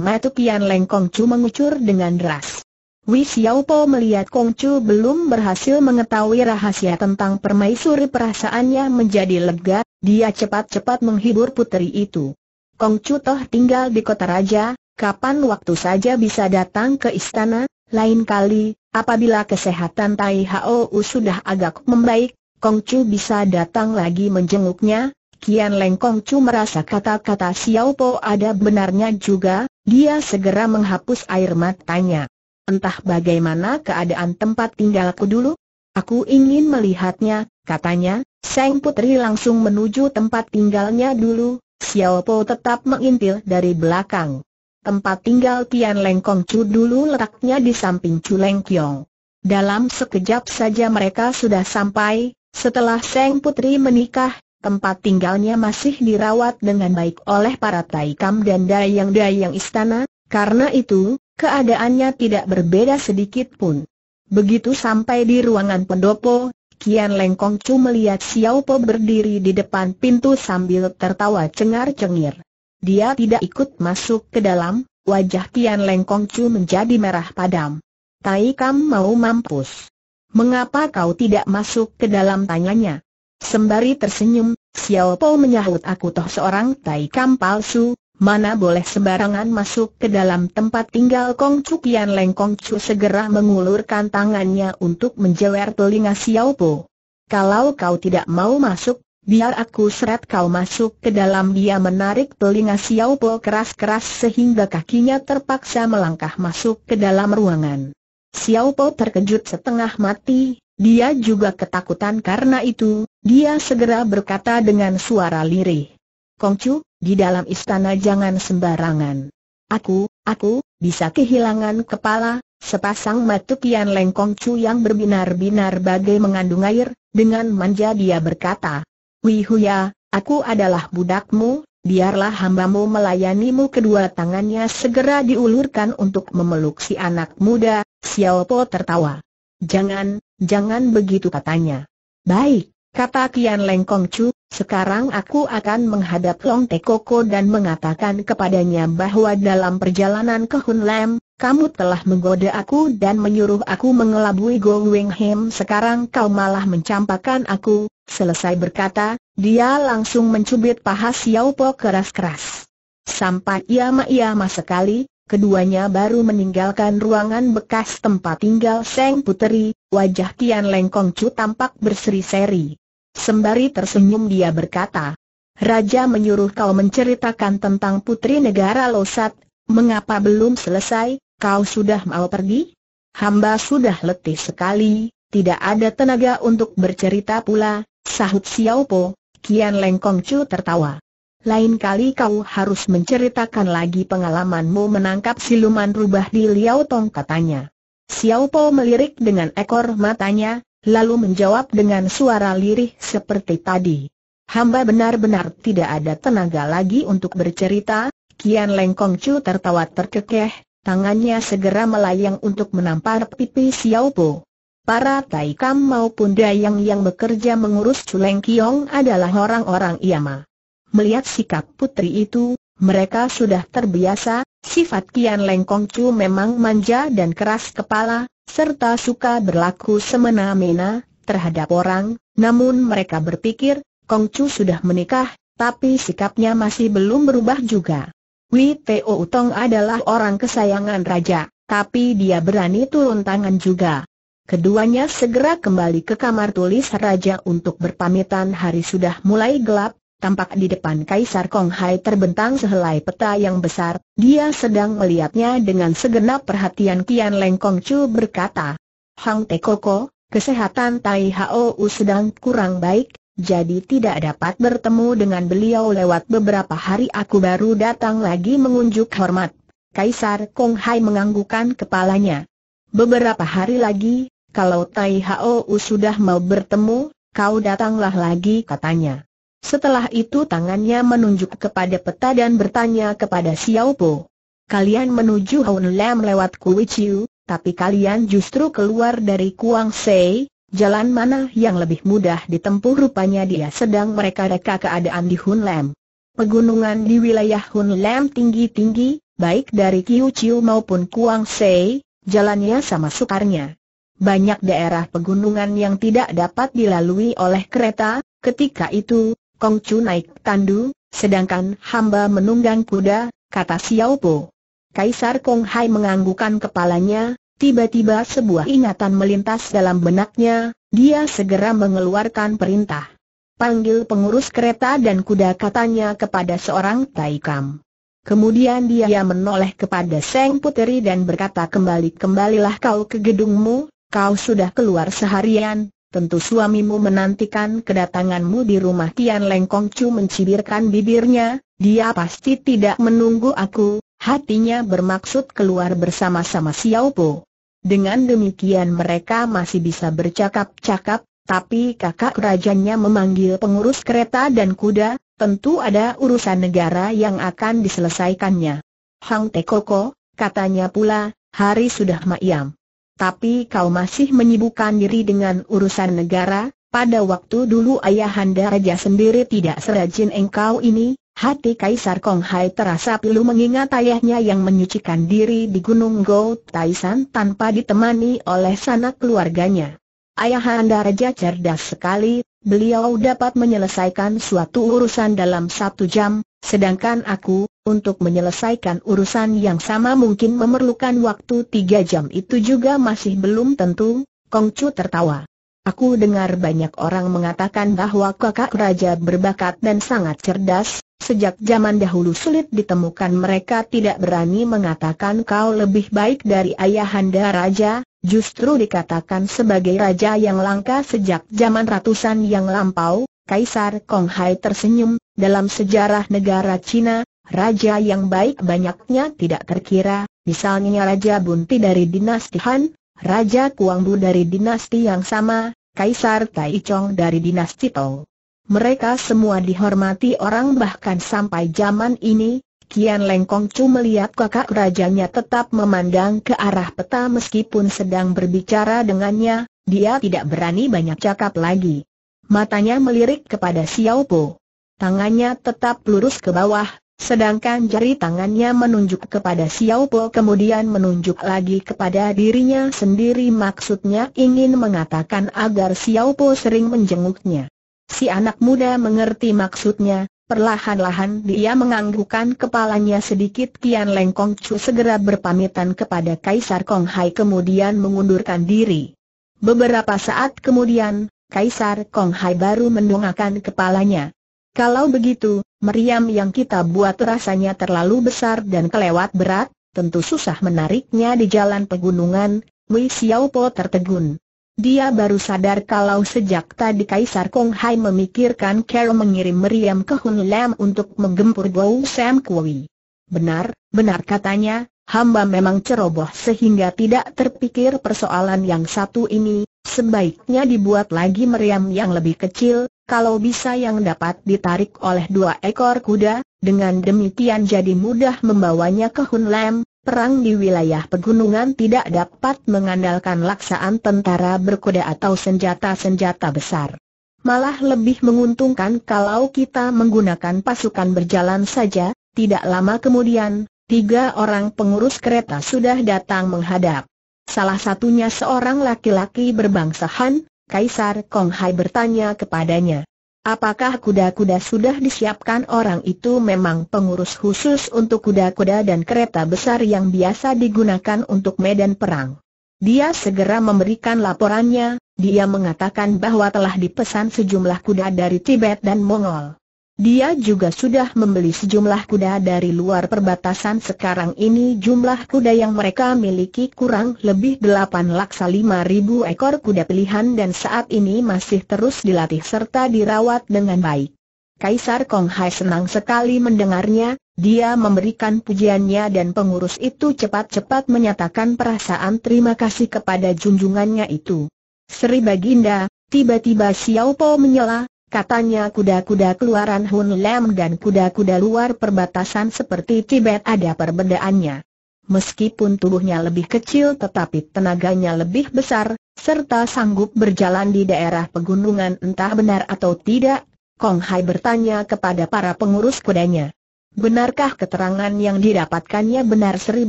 mata Pian Leng Kong Chu mengucur dengan deras. Wei Po melihat Kong Chu belum berhasil mengetahui rahasia tentang permaisuri perasaannya menjadi lega, dia cepat-cepat menghibur puteri itu. Kong Chu toh tinggal di kota raja, kapan waktu saja bisa datang ke istana, lain kali, apabila kesehatan Tai Hao sudah agak membaik, Kong Chu bisa datang lagi menjenguknya, Kian Lengkong Chu merasa kata-kata Xiao Po ada benarnya juga, dia segera menghapus air matanya. Entah bagaimana keadaan tempat tinggalku dulu? Aku ingin melihatnya, katanya, Seng Putri langsung menuju tempat tinggalnya dulu, Xiao Po tetap mengintil dari belakang. Tempat tinggal Tian Lengkong Chu dulu letaknya di samping Chu Leng Kiong. Dalam sekejap saja mereka sudah sampai, setelah Seng Putri menikah, tempat tinggalnya masih dirawat dengan baik oleh para Taikam dan Dayang-Dayang istana, karena itu, keadaannya tidak berbeda sedikit pun. Begitu sampai di ruangan pendopo, Kian Lengkong Chu melihat Xiao Po berdiri di depan pintu sambil tertawa cengar-cengir. Dia tidak ikut masuk ke dalam, wajah Kian Lengkong Chu menjadi merah padam. Tai Kam mau mampus. Mengapa kau tidak masuk ke dalam tanyanya? Sembari tersenyum, Xiao Po menyahut aku toh seorang tai kam palsu, mana boleh sembarangan masuk ke dalam tempat tinggal Kong Chu Kian Leng Kong Chu segera mengulurkan tangannya untuk menjewer telinga Xiao Po. Kalau kau tidak mau masuk, biar aku seret kau masuk ke dalam dia menarik telinga Xiao Po keras-keras sehingga kakinya terpaksa melangkah masuk ke dalam ruangan. Xiao Po terkejut setengah mati, dia juga ketakutan karena itu, dia segera berkata dengan suara lirih. Kongcu, di dalam istana jangan sembarangan. Aku, aku, bisa kehilangan kepala, sepasang mata kian leng Kongcu yang berbinar-binar bagai mengandung air, dengan manja dia berkata. Wihuya, aku adalah budakmu, biarlah hambamu melayanimu kedua tangannya segera diulurkan untuk memeluk si anak muda, Xiao Po tertawa. Jangan, Jangan begitu katanya. Baik, kata Kian Leng Kong Chu, sekarang aku akan menghadap Long Te Koko dan mengatakan kepadanya bahwa dalam perjalanan ke Hun Lam, kamu telah menggoda aku dan menyuruh aku mengelabui Go Wing Him sekarang kau malah mencampakkan aku, selesai berkata, dia langsung mencubit paha Xiao Po keras-keras. Sampai ia ma ia sekali, keduanya baru meninggalkan ruangan bekas tempat tinggal Seng Puteri, wajah Tian Leng Kong Chu tampak berseri-seri. Sembari tersenyum dia berkata, Raja menyuruh kau menceritakan tentang putri negara Losat, mengapa belum selesai, kau sudah mau pergi? Hamba sudah letih sekali, tidak ada tenaga untuk bercerita pula, sahut Xiao Tian Kian Lengkong Chu tertawa. Lain kali kau harus menceritakan lagi pengalamanmu menangkap siluman rubah di Liao Tong katanya. Xiao Po melirik dengan ekor matanya, lalu menjawab dengan suara lirih seperti tadi. Hamba benar-benar tidak ada tenaga lagi untuk bercerita, Kian Lengkong Chu tertawa terkekeh, tangannya segera melayang untuk menampar pipi Xiao Po. Para Taikam maupun Dayang yang bekerja mengurus Chu Leng Kiong adalah orang-orang Iama. Melihat sikap putri itu, mereka sudah terbiasa, sifat Kian Leng Kong Chu memang manja dan keras kepala, serta suka berlaku semena-mena terhadap orang, namun mereka berpikir, Kong Chu sudah menikah, tapi sikapnya masih belum berubah juga. Wei Teo Utong adalah orang kesayangan raja, tapi dia berani turun tangan juga. Keduanya segera kembali ke kamar tulis raja untuk berpamitan hari sudah mulai gelap, tampak di depan Kaisar Kong Hai terbentang sehelai peta yang besar, dia sedang melihatnya dengan segenap perhatian Kian Leng Kong Chu berkata, Hang Te Koko, kesehatan Tai Hao U sedang kurang baik, jadi tidak dapat bertemu dengan beliau lewat beberapa hari aku baru datang lagi mengunjuk hormat. Kaisar Kong Hai menganggukan kepalanya. Beberapa hari lagi, kalau Tai Hao U sudah mau bertemu, kau datanglah lagi katanya. Setelah itu tangannya menunjuk kepada peta dan bertanya kepada Xiao Po. Kalian menuju Hon Lam lewat Kui Chiu, tapi kalian justru keluar dari Kuang Sei, jalan mana yang lebih mudah ditempuh rupanya dia sedang mereka-reka keadaan di Hun Lam. Pegunungan di wilayah Hun Lam tinggi-tinggi, baik dari Kiu Chiu maupun Kuang Sei, jalannya sama sukarnya. Banyak daerah pegunungan yang tidak dapat dilalui oleh kereta, ketika itu, Kong Chu naik tandu, sedangkan hamba menunggang kuda, kata Xiao Po. Kaisar Kong Hai menganggukan kepalanya, tiba-tiba sebuah ingatan melintas dalam benaknya, dia segera mengeluarkan perintah. Panggil pengurus kereta dan kuda katanya kepada seorang Taikam. Kemudian dia menoleh kepada Seng Puteri dan berkata kembali kembalilah kau ke gedungmu, kau sudah keluar seharian, tentu suamimu menantikan kedatanganmu di rumah Tian Lengkong Chu mencibirkan bibirnya, dia pasti tidak menunggu aku, hatinya bermaksud keluar bersama-sama Xiao Po. Dengan demikian mereka masih bisa bercakap-cakap, tapi kakak rajanya memanggil pengurus kereta dan kuda, tentu ada urusan negara yang akan diselesaikannya. Hang Te Koko katanya pula, hari sudah mayam tapi kau masih menyibukkan diri dengan urusan negara, pada waktu dulu ayahanda raja sendiri tidak serajin engkau ini, hati Kaisar Kong Hai terasa pilu mengingat ayahnya yang menyucikan diri di Gunung Go Taisan tanpa ditemani oleh sanak keluarganya. Ayahanda raja cerdas sekali, beliau dapat menyelesaikan suatu urusan dalam satu jam, sedangkan aku, untuk menyelesaikan urusan yang sama mungkin memerlukan waktu tiga jam itu juga masih belum tentu, Kongcu tertawa. Aku dengar banyak orang mengatakan bahwa kakak raja berbakat dan sangat cerdas, Sejak zaman dahulu sulit ditemukan mereka tidak berani mengatakan kau lebih baik dari ayahanda raja, justru dikatakan sebagai raja yang langka sejak zaman ratusan yang lampau, Kaisar Kong Hai tersenyum, dalam sejarah negara Cina, raja yang baik banyaknya tidak terkira, misalnya Raja Bunti dari dinasti Han, Raja Kuangbu dari dinasti yang sama, Kaisar Tai Chong dari dinasti Tong. Mereka semua dihormati orang bahkan sampai zaman ini, Kian Lengkong cuma melihat kakak rajanya tetap memandang ke arah peta meskipun sedang berbicara dengannya, dia tidak berani banyak cakap lagi. Matanya melirik kepada Xiao Po. Tangannya tetap lurus ke bawah, sedangkan jari tangannya menunjuk kepada Xiao Po kemudian menunjuk lagi kepada dirinya sendiri maksudnya ingin mengatakan agar Xiao Po sering menjenguknya. Si anak muda mengerti maksudnya, Perlahan-lahan dia menganggukkan kepalanya sedikit kian Leng Kong Chu segera berpamitan kepada Kaisar Kong Hai kemudian mengundurkan diri. Beberapa saat kemudian, Kaisar Kong Hai baru mendongakkan kepalanya. Kalau begitu, meriam yang kita buat rasanya terlalu besar dan kelewat berat, tentu susah menariknya di jalan pegunungan, Wei Xiaopo tertegun. Dia baru sadar kalau sejak tadi Kaisar Kong Hai memikirkan Carol mengirim meriam ke Hun Lam untuk menggempur Bou Sam Kui. Benar, benar katanya, hamba memang ceroboh sehingga tidak terpikir persoalan yang satu ini, sebaiknya dibuat lagi meriam yang lebih kecil, kalau bisa yang dapat ditarik oleh dua ekor kuda, dengan demikian jadi mudah membawanya ke Hun Lam, Perang di wilayah pegunungan tidak dapat mengandalkan laksaan tentara berkuda atau senjata-senjata besar. Malah lebih menguntungkan kalau kita menggunakan pasukan berjalan saja, tidak lama kemudian, tiga orang pengurus kereta sudah datang menghadap. Salah satunya seorang laki-laki berbangsa Han, Kaisar Kong Hai bertanya kepadanya. Apakah kuda-kuda sudah disiapkan orang itu memang pengurus khusus untuk kuda-kuda dan kereta besar yang biasa digunakan untuk medan perang? Dia segera memberikan laporannya, dia mengatakan bahwa telah dipesan sejumlah kuda dari Tibet dan Mongol. Dia juga sudah membeli sejumlah kuda dari luar perbatasan sekarang ini jumlah kuda yang mereka miliki kurang lebih 8 laksa 5 ribu ekor kuda pilihan dan saat ini masih terus dilatih serta dirawat dengan baik. Kaisar Kong Hai senang sekali mendengarnya, dia memberikan pujiannya dan pengurus itu cepat-cepat menyatakan perasaan terima kasih kepada junjungannya itu. Sri Baginda, tiba-tiba Xiao Po menyela, Katanya kuda-kuda keluaran Hun Lam dan kuda-kuda luar perbatasan seperti Tibet ada perbedaannya. Meskipun tubuhnya lebih kecil tetapi tenaganya lebih besar, serta sanggup berjalan di daerah pegunungan entah benar atau tidak, Kong Hai bertanya kepada para pengurus kudanya. Benarkah keterangan yang didapatkannya benar Sri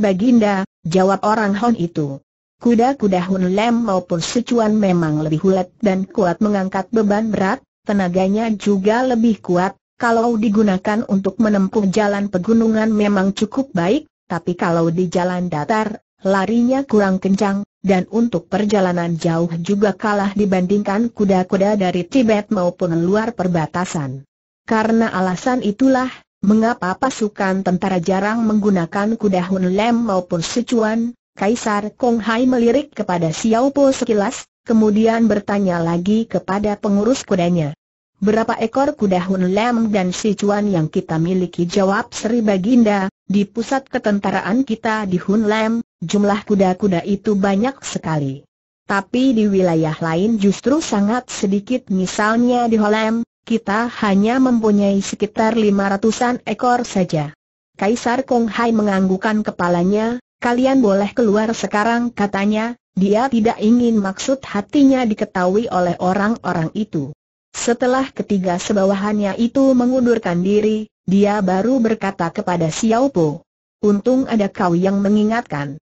Baginda, jawab orang Hon itu. Kuda-kuda Hun Lam maupun Sichuan memang lebih hulet dan kuat mengangkat beban berat, tenaganya juga lebih kuat, kalau digunakan untuk menempuh jalan pegunungan memang cukup baik, tapi kalau di jalan datar, larinya kurang kencang, dan untuk perjalanan jauh juga kalah dibandingkan kuda-kuda dari Tibet maupun luar perbatasan. Karena alasan itulah, mengapa pasukan tentara jarang menggunakan kuda Hun Hunlem maupun Sichuan, Kaisar Kong Hai melirik kepada Xiao Po sekilas, kemudian bertanya lagi kepada pengurus kudanya. Berapa ekor kuda Hun Lam dan Si Chuan yang kita miliki? Jawab Sri Baginda, di pusat ketentaraan kita di Hun Lam, jumlah kuda-kuda itu banyak sekali. Tapi di wilayah lain justru sangat sedikit misalnya di Holem, kita hanya mempunyai sekitar 500-an ekor saja. Kaisar Kong Hai menganggukan kepalanya, kalian boleh keluar sekarang katanya, dia tidak ingin maksud hatinya diketahui oleh orang-orang itu. Setelah ketiga sebawahannya itu mengundurkan diri, dia baru berkata kepada Xiao Po, Untung ada kau yang mengingatkan.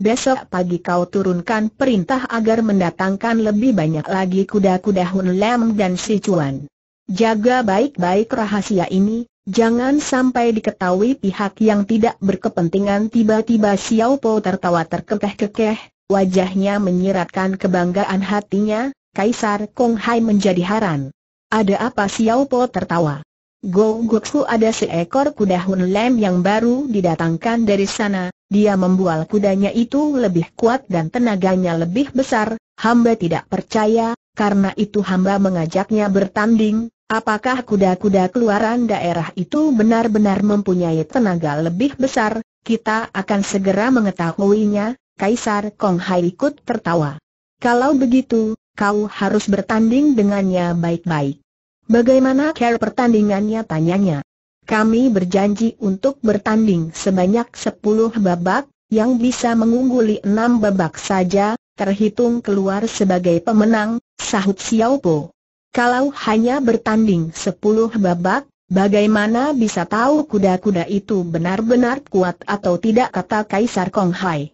Besok pagi kau turunkan perintah agar mendatangkan lebih banyak lagi kuda-kuda Hun Lem dan Si Chuan. Jaga baik-baik rahasia ini, jangan sampai diketahui pihak yang tidak berkepentingan tiba-tiba Xiao Po tertawa terkekeh-kekeh, Wajahnya menyiratkan kebanggaan hatinya, Kaisar Kong Hai menjadi haran. Ada apa Xiao Po tertawa? Go Goksu ada seekor kuda Hun Lem yang baru didatangkan dari sana, dia membual kudanya itu lebih kuat dan tenaganya lebih besar, hamba tidak percaya, karena itu hamba mengajaknya bertanding, apakah kuda-kuda keluaran daerah itu benar-benar mempunyai tenaga lebih besar, kita akan segera mengetahuinya, Kaisar Kong Hai ikut tertawa. Kalau begitu, kau harus bertanding dengannya baik-baik. Bagaimana care pertandingannya tanyanya? Kami berjanji untuk bertanding sebanyak sepuluh babak, yang bisa mengungguli enam babak saja, terhitung keluar sebagai pemenang, sahut Xiao Po. Kalau hanya bertanding sepuluh babak, bagaimana bisa tahu kuda-kuda itu benar-benar kuat atau tidak kata Kaisar Kong Hai.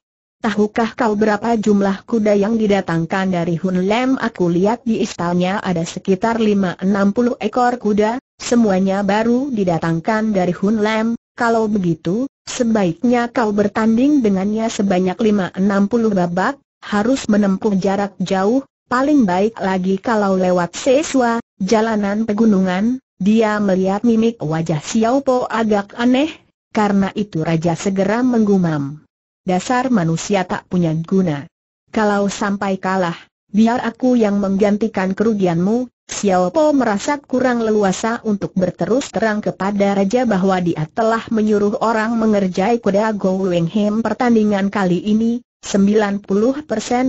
Tahukah kau berapa jumlah kuda yang didatangkan dari Hun Lem? Aku lihat di istalnya ada sekitar 5-60 ekor kuda, semuanya baru didatangkan dari Hun Lem. Kalau begitu, sebaiknya kau bertanding dengannya sebanyak 5-60 babak, harus menempuh jarak jauh, paling baik lagi kalau lewat seswa, jalanan pegunungan. Dia melihat mimik wajah Xiao Po agak aneh, karena itu Raja segera menggumam dasar manusia tak punya guna. Kalau sampai kalah, biar aku yang menggantikan kerugianmu, Xiao Po merasa kurang leluasa untuk berterus terang kepada Raja bahwa dia telah menyuruh orang mengerjai kuda Go Hem pertandingan kali ini, 90%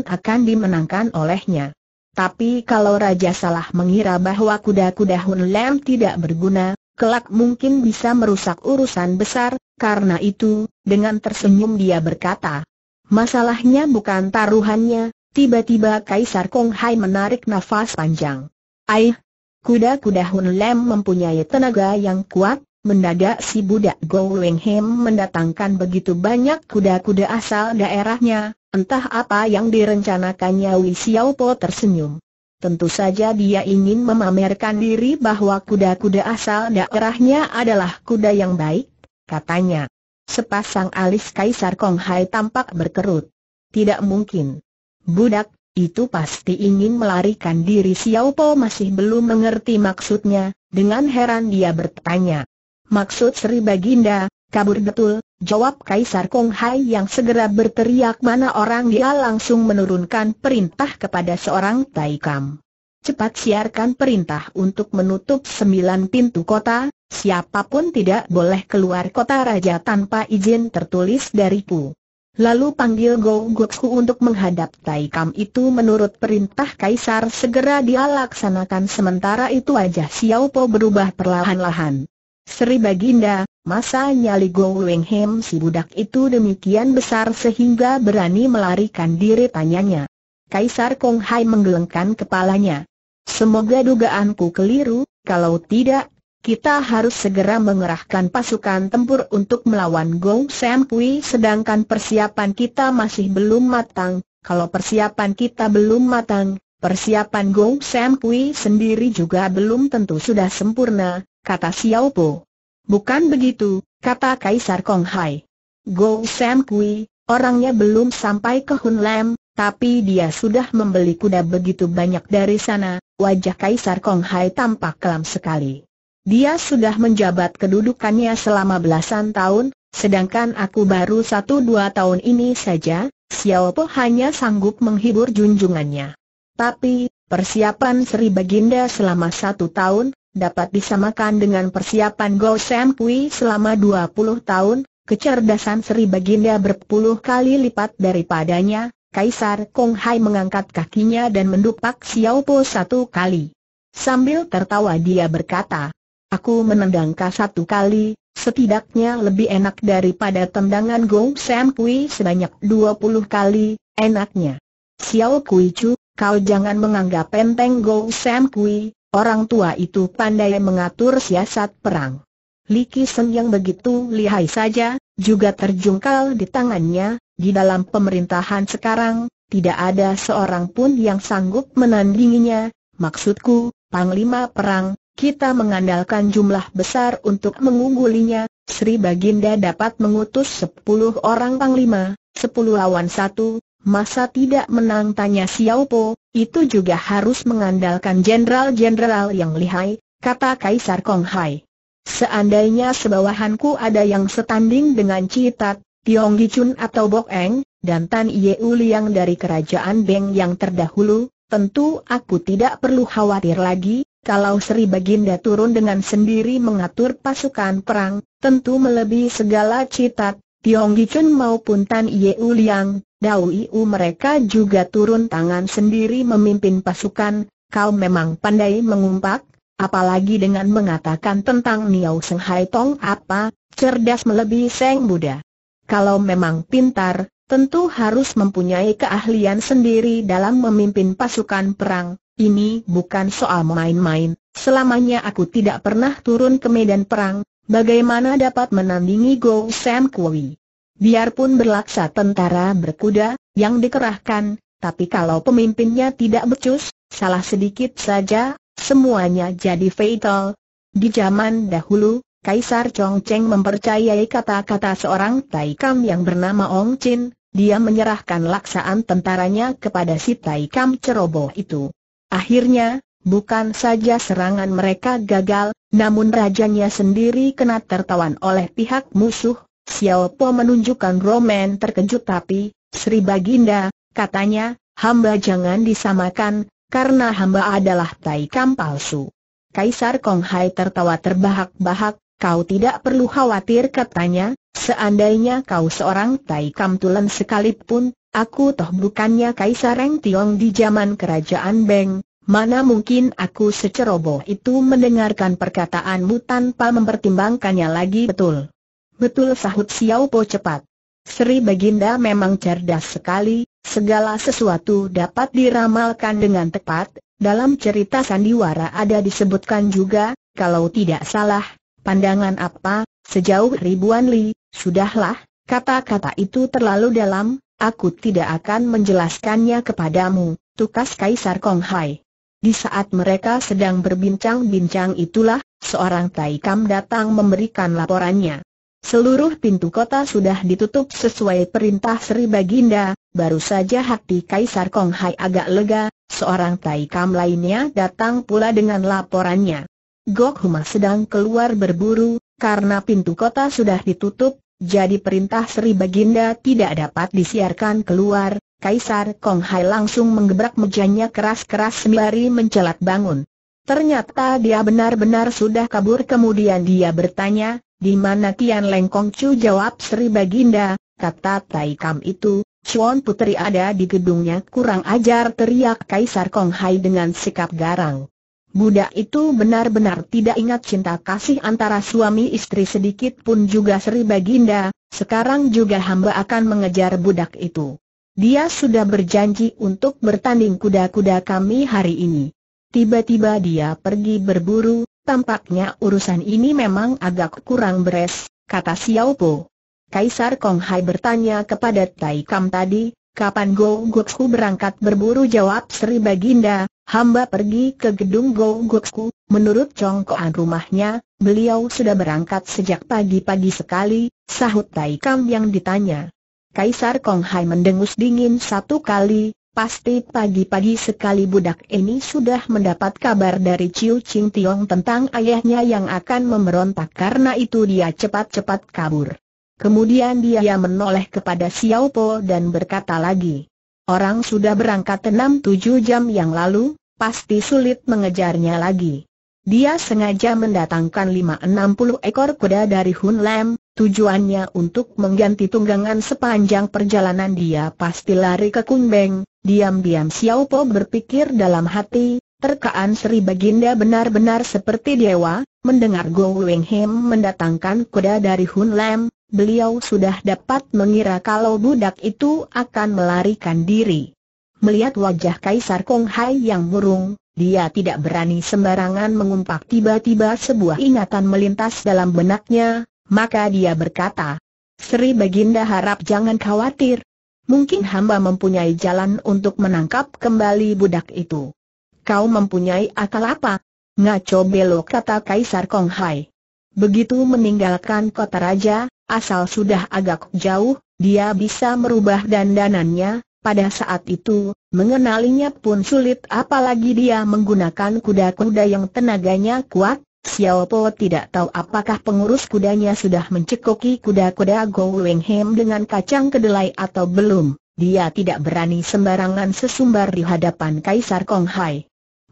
akan dimenangkan olehnya. Tapi kalau Raja salah mengira bahwa kuda-kuda Hun Lam tidak berguna, kelak mungkin bisa merusak urusan besar, karena itu, dengan tersenyum dia berkata, masalahnya bukan taruhannya, tiba-tiba Kaisar Kong Hai menarik nafas panjang. Aih, kuda-kuda Hun Lem mempunyai tenaga yang kuat, mendadak si budak Go Weng Hem mendatangkan begitu banyak kuda-kuda asal daerahnya, entah apa yang direncanakannya Wei Po tersenyum. Tentu saja dia ingin memamerkan diri bahwa kuda-kuda asal daerahnya adalah kuda yang baik, katanya. Sepasang alis Kaisar Kong Hai tampak berkerut. Tidak mungkin. Budak, itu pasti ingin melarikan diri Xiao Po masih belum mengerti maksudnya, dengan heran dia bertanya. Maksud Sri Baginda, Kabur betul, jawab Kaisar Kong Hai yang segera berteriak mana orang dia langsung menurunkan perintah kepada seorang Taikam. Cepat siarkan perintah untuk menutup sembilan pintu kota, siapapun tidak boleh keluar kota raja tanpa izin tertulis dariku. Lalu panggil Go Goksu untuk menghadap Taikam itu menurut perintah Kaisar segera dia laksanakan sementara itu wajah Xiao Po berubah perlahan-lahan. Sri Baginda, masa nyali Go Weng Hem si budak itu demikian besar sehingga berani melarikan diri tanyanya. Kaisar Kong Hai menggelengkan kepalanya. Semoga dugaanku keliru, kalau tidak, kita harus segera mengerahkan pasukan tempur untuk melawan Gong Sam Pui sedangkan persiapan kita masih belum matang. Kalau persiapan kita belum matang, persiapan Gong Sam Pui sendiri juga belum tentu sudah sempurna, kata Xiao Po. Bukan begitu, kata Kaisar Kong Hai. Go Sam Kui, orangnya belum sampai ke Hun Lam, tapi dia sudah membeli kuda begitu banyak dari sana, wajah Kaisar Kong Hai tampak kelam sekali. Dia sudah menjabat kedudukannya selama belasan tahun, sedangkan aku baru satu dua tahun ini saja, Xiao Po hanya sanggup menghibur junjungannya. Tapi, persiapan Sri Baginda selama satu tahun, dapat disamakan dengan persiapan Go Sam Pui selama 20 tahun, kecerdasan Sri Baginda berpuluh kali lipat daripadanya, Kaisar Kong Hai mengangkat kakinya dan mendupak Xiao Po satu kali. Sambil tertawa dia berkata, Aku menendang kau satu kali, setidaknya lebih enak daripada tendangan Go Sam Pui sebanyak 20 kali, enaknya. Xiao Kui Chu, kau jangan menganggap enteng Go Sam Kui, Orang tua itu pandai mengatur siasat perang. Li Kisen yang begitu lihai saja, juga terjungkal di tangannya, di dalam pemerintahan sekarang, tidak ada seorang pun yang sanggup menandinginya, maksudku, Panglima Perang, kita mengandalkan jumlah besar untuk mengunggulinya, Sri Baginda dapat mengutus 10 orang Panglima, 10 lawan 1, masa tidak menang tanya Xiao Po, itu juga harus mengandalkan jenderal-jenderal yang lihai, kata Kaisar Kong Hai. Seandainya sebawahanku ada yang setanding dengan Citat, Tiong Gichun atau Bok Eng, dan Tan Ye Uliang dari kerajaan Beng yang terdahulu, tentu aku tidak perlu khawatir lagi, kalau Sri Baginda turun dengan sendiri mengatur pasukan perang, tentu melebihi segala Citat, Tiong Gichen maupun Tan Yeu Liang, Dao Iu mereka juga turun tangan sendiri memimpin pasukan, kau memang pandai mengumpak, apalagi dengan mengatakan tentang Niao Seng Hai Tong apa, cerdas melebihi Seng Buddha. Kalau memang pintar, tentu harus mempunyai keahlian sendiri dalam memimpin pasukan perang, ini bukan soal main-main, selamanya aku tidak pernah turun ke medan perang, Bagaimana dapat menandingi Go Sam Kui? Biarpun berlaksa tentara berkuda, yang dikerahkan, tapi kalau pemimpinnya tidak becus, salah sedikit saja, semuanya jadi fatal. Di zaman dahulu, Kaisar Chongcheng mempercayai kata-kata seorang Taikam yang bernama Ong Chin, dia menyerahkan laksaan tentaranya kepada si Taikam ceroboh itu. Akhirnya, bukan saja serangan mereka gagal, namun rajanya sendiri kena tertawan oleh pihak musuh, Xiao Po menunjukkan Roman terkejut tapi, Sri Baginda, katanya, hamba jangan disamakan, karena hamba adalah taikam palsu. Kaisar Kong Hai tertawa terbahak-bahak, kau tidak perlu khawatir katanya, seandainya kau seorang taikam tulen sekalipun, aku toh bukannya Kaisar Reng Tiong di zaman kerajaan Beng, Mana mungkin aku seceroboh itu mendengarkan perkataanmu tanpa mempertimbangkannya lagi betul. Betul sahut Xiao Po cepat. Sri Baginda memang cerdas sekali, segala sesuatu dapat diramalkan dengan tepat, dalam cerita sandiwara ada disebutkan juga, kalau tidak salah, pandangan apa, sejauh ribuan li, sudahlah, kata-kata itu terlalu dalam, aku tidak akan menjelaskannya kepadamu, tukas Kaisar Kong Hai. Di saat mereka sedang berbincang-bincang itulah, seorang Taikam datang memberikan laporannya. Seluruh pintu kota sudah ditutup sesuai perintah Sri Baginda, baru saja hati Kaisar Kong Hai agak lega, seorang Taikam lainnya datang pula dengan laporannya. Gok Huma sedang keluar berburu, karena pintu kota sudah ditutup, jadi perintah Sri Baginda tidak dapat disiarkan keluar, Kaisar Kong Hai langsung menggebrak mejanya keras-keras sembari mencelat bangun. Ternyata dia benar-benar sudah kabur kemudian dia bertanya, di mana Tian Leng Kong Chu jawab Sri Baginda, kata Tai Kam itu, Chuan Putri ada di gedungnya kurang ajar teriak Kaisar Kong Hai dengan sikap garang. Budak itu benar-benar tidak ingat cinta kasih antara suami istri sedikit pun juga Sri Baginda, sekarang juga hamba akan mengejar budak itu. Dia sudah berjanji untuk bertanding kuda-kuda kami hari ini. Tiba-tiba dia pergi berburu, tampaknya urusan ini memang agak kurang beres, kata Xiao Po. Kaisar Kong Hai bertanya kepada Tai Kam tadi, kapan Go Guksu berangkat berburu jawab Sri Baginda, hamba pergi ke gedung Go Guksu. menurut congkoan rumahnya, beliau sudah berangkat sejak pagi-pagi sekali, sahut Tai Kam yang ditanya. Kaisar Kong Konghai mendengus dingin satu kali, pasti pagi-pagi sekali budak ini sudah mendapat kabar dari Chiu Ching Tiong tentang ayahnya yang akan memberontak karena itu dia cepat-cepat kabur. Kemudian dia menoleh kepada Xiao Po dan berkata lagi, Orang sudah berangkat enam tujuh jam yang lalu, pasti sulit mengejarnya lagi. Dia sengaja mendatangkan 560 ekor kuda dari Hun Lam, Tujuannya untuk mengganti tunggangan sepanjang perjalanan dia pasti lari ke Kunbeng. Diam-diam Xiao Po berpikir dalam hati, terkaan Sri Baginda benar-benar seperti dewa, mendengar Go Weng Him mendatangkan kuda dari Hun Lam, beliau sudah dapat mengira kalau budak itu akan melarikan diri. Melihat wajah Kaisar Kong Hai yang murung, dia tidak berani sembarangan mengumpak tiba-tiba sebuah ingatan melintas dalam benaknya, maka dia berkata, Sri Baginda harap jangan khawatir. Mungkin hamba mempunyai jalan untuk menangkap kembali budak itu. Kau mempunyai akal apa? Ngaco belok kata Kaisar Konghai. Begitu meninggalkan kota raja, asal sudah agak jauh, dia bisa merubah dandanannya, pada saat itu, mengenalinya pun sulit apalagi dia menggunakan kuda-kuda yang tenaganya kuat, Xiao tidak tahu apakah pengurus kudanya sudah mencekoki kuda-kuda Go Weng Hem dengan kacang kedelai atau belum. Dia tidak berani sembarangan sesumbar di hadapan Kaisar Kong Hai.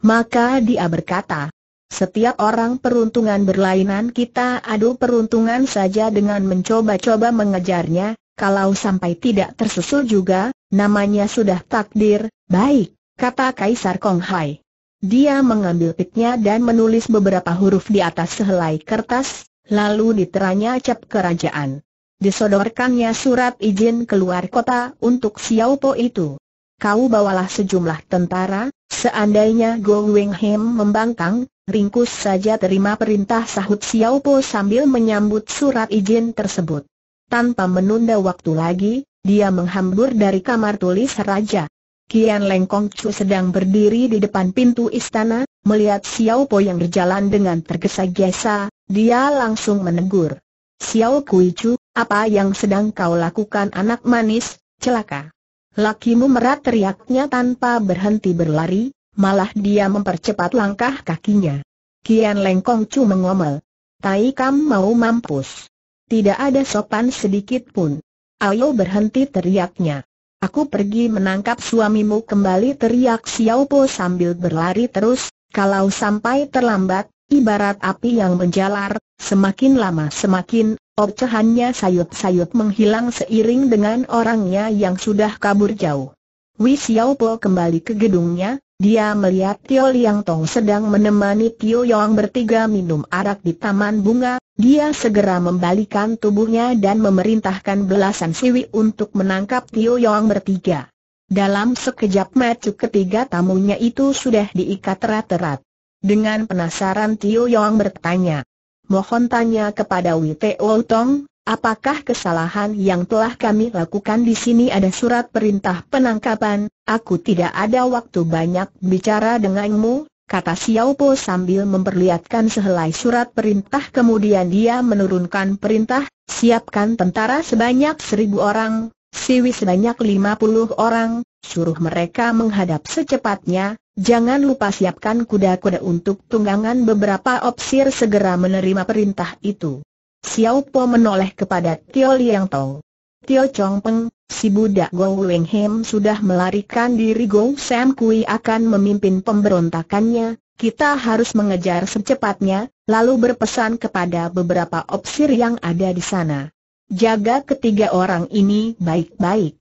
Maka dia berkata, setiap orang peruntungan berlainan kita adu peruntungan saja dengan mencoba-coba mengejarnya, kalau sampai tidak tersusul juga, namanya sudah takdir, baik, kata Kaisar Kong Hai. Dia mengambil pitnya dan menulis beberapa huruf di atas sehelai kertas, lalu diteranya cap kerajaan. Disodorkannya surat izin keluar kota untuk Xiao Po itu. Kau bawalah sejumlah tentara, seandainya Go Hem membangkang, ringkus saja terima perintah sahut Xiao Po sambil menyambut surat izin tersebut. Tanpa menunda waktu lagi, dia menghambur dari kamar tulis raja. Kian Lengkong Chu sedang berdiri di depan pintu istana, melihat Xiao Po yang berjalan dengan tergesa-gesa, dia langsung menegur. Xiao Kui Chu, apa yang sedang kau lakukan anak manis, celaka. Lakimu merat teriaknya tanpa berhenti berlari, malah dia mempercepat langkah kakinya. Kian Lengkong Chu mengomel. Tai Kam mau mampus. Tidak ada sopan sedikit pun. Ayo berhenti teriaknya. Aku pergi menangkap suamimu kembali teriak Xiao Po sambil berlari terus, kalau sampai terlambat, ibarat api yang menjalar, semakin lama semakin Ocehannya sayut-sayut menghilang seiring dengan orangnya yang sudah kabur jauh. Xiao Po kembali ke gedungnya, dia melihat Tio Liang Tong sedang menemani Tio Yong bertiga minum arak di taman bunga, dia segera membalikan tubuhnya dan memerintahkan belasan siwi untuk menangkap Tio Yong bertiga. Dalam sekejap mata ketiga tamunya itu sudah diikat erat-erat. Dengan penasaran Tio Yong bertanya, mohon tanya kepada Wei Witeo Tong, Apakah kesalahan yang telah kami lakukan di sini ada surat perintah penangkapan, aku tidak ada waktu banyak bicara denganmu, kata Xiao Po sambil memperlihatkan sehelai surat perintah kemudian dia menurunkan perintah, siapkan tentara sebanyak seribu orang, siwi sebanyak lima puluh orang, suruh mereka menghadap secepatnya, Jangan lupa siapkan kuda-kuda untuk tunggangan beberapa opsir segera menerima perintah itu. Xiao Po menoleh kepada Tio Liang Tong. Tio Chong Peng, si budak Gou Weng Hem sudah melarikan diri Gou Sam Kui akan memimpin pemberontakannya, kita harus mengejar secepatnya, lalu berpesan kepada beberapa opsir yang ada di sana. Jaga ketiga orang ini baik-baik.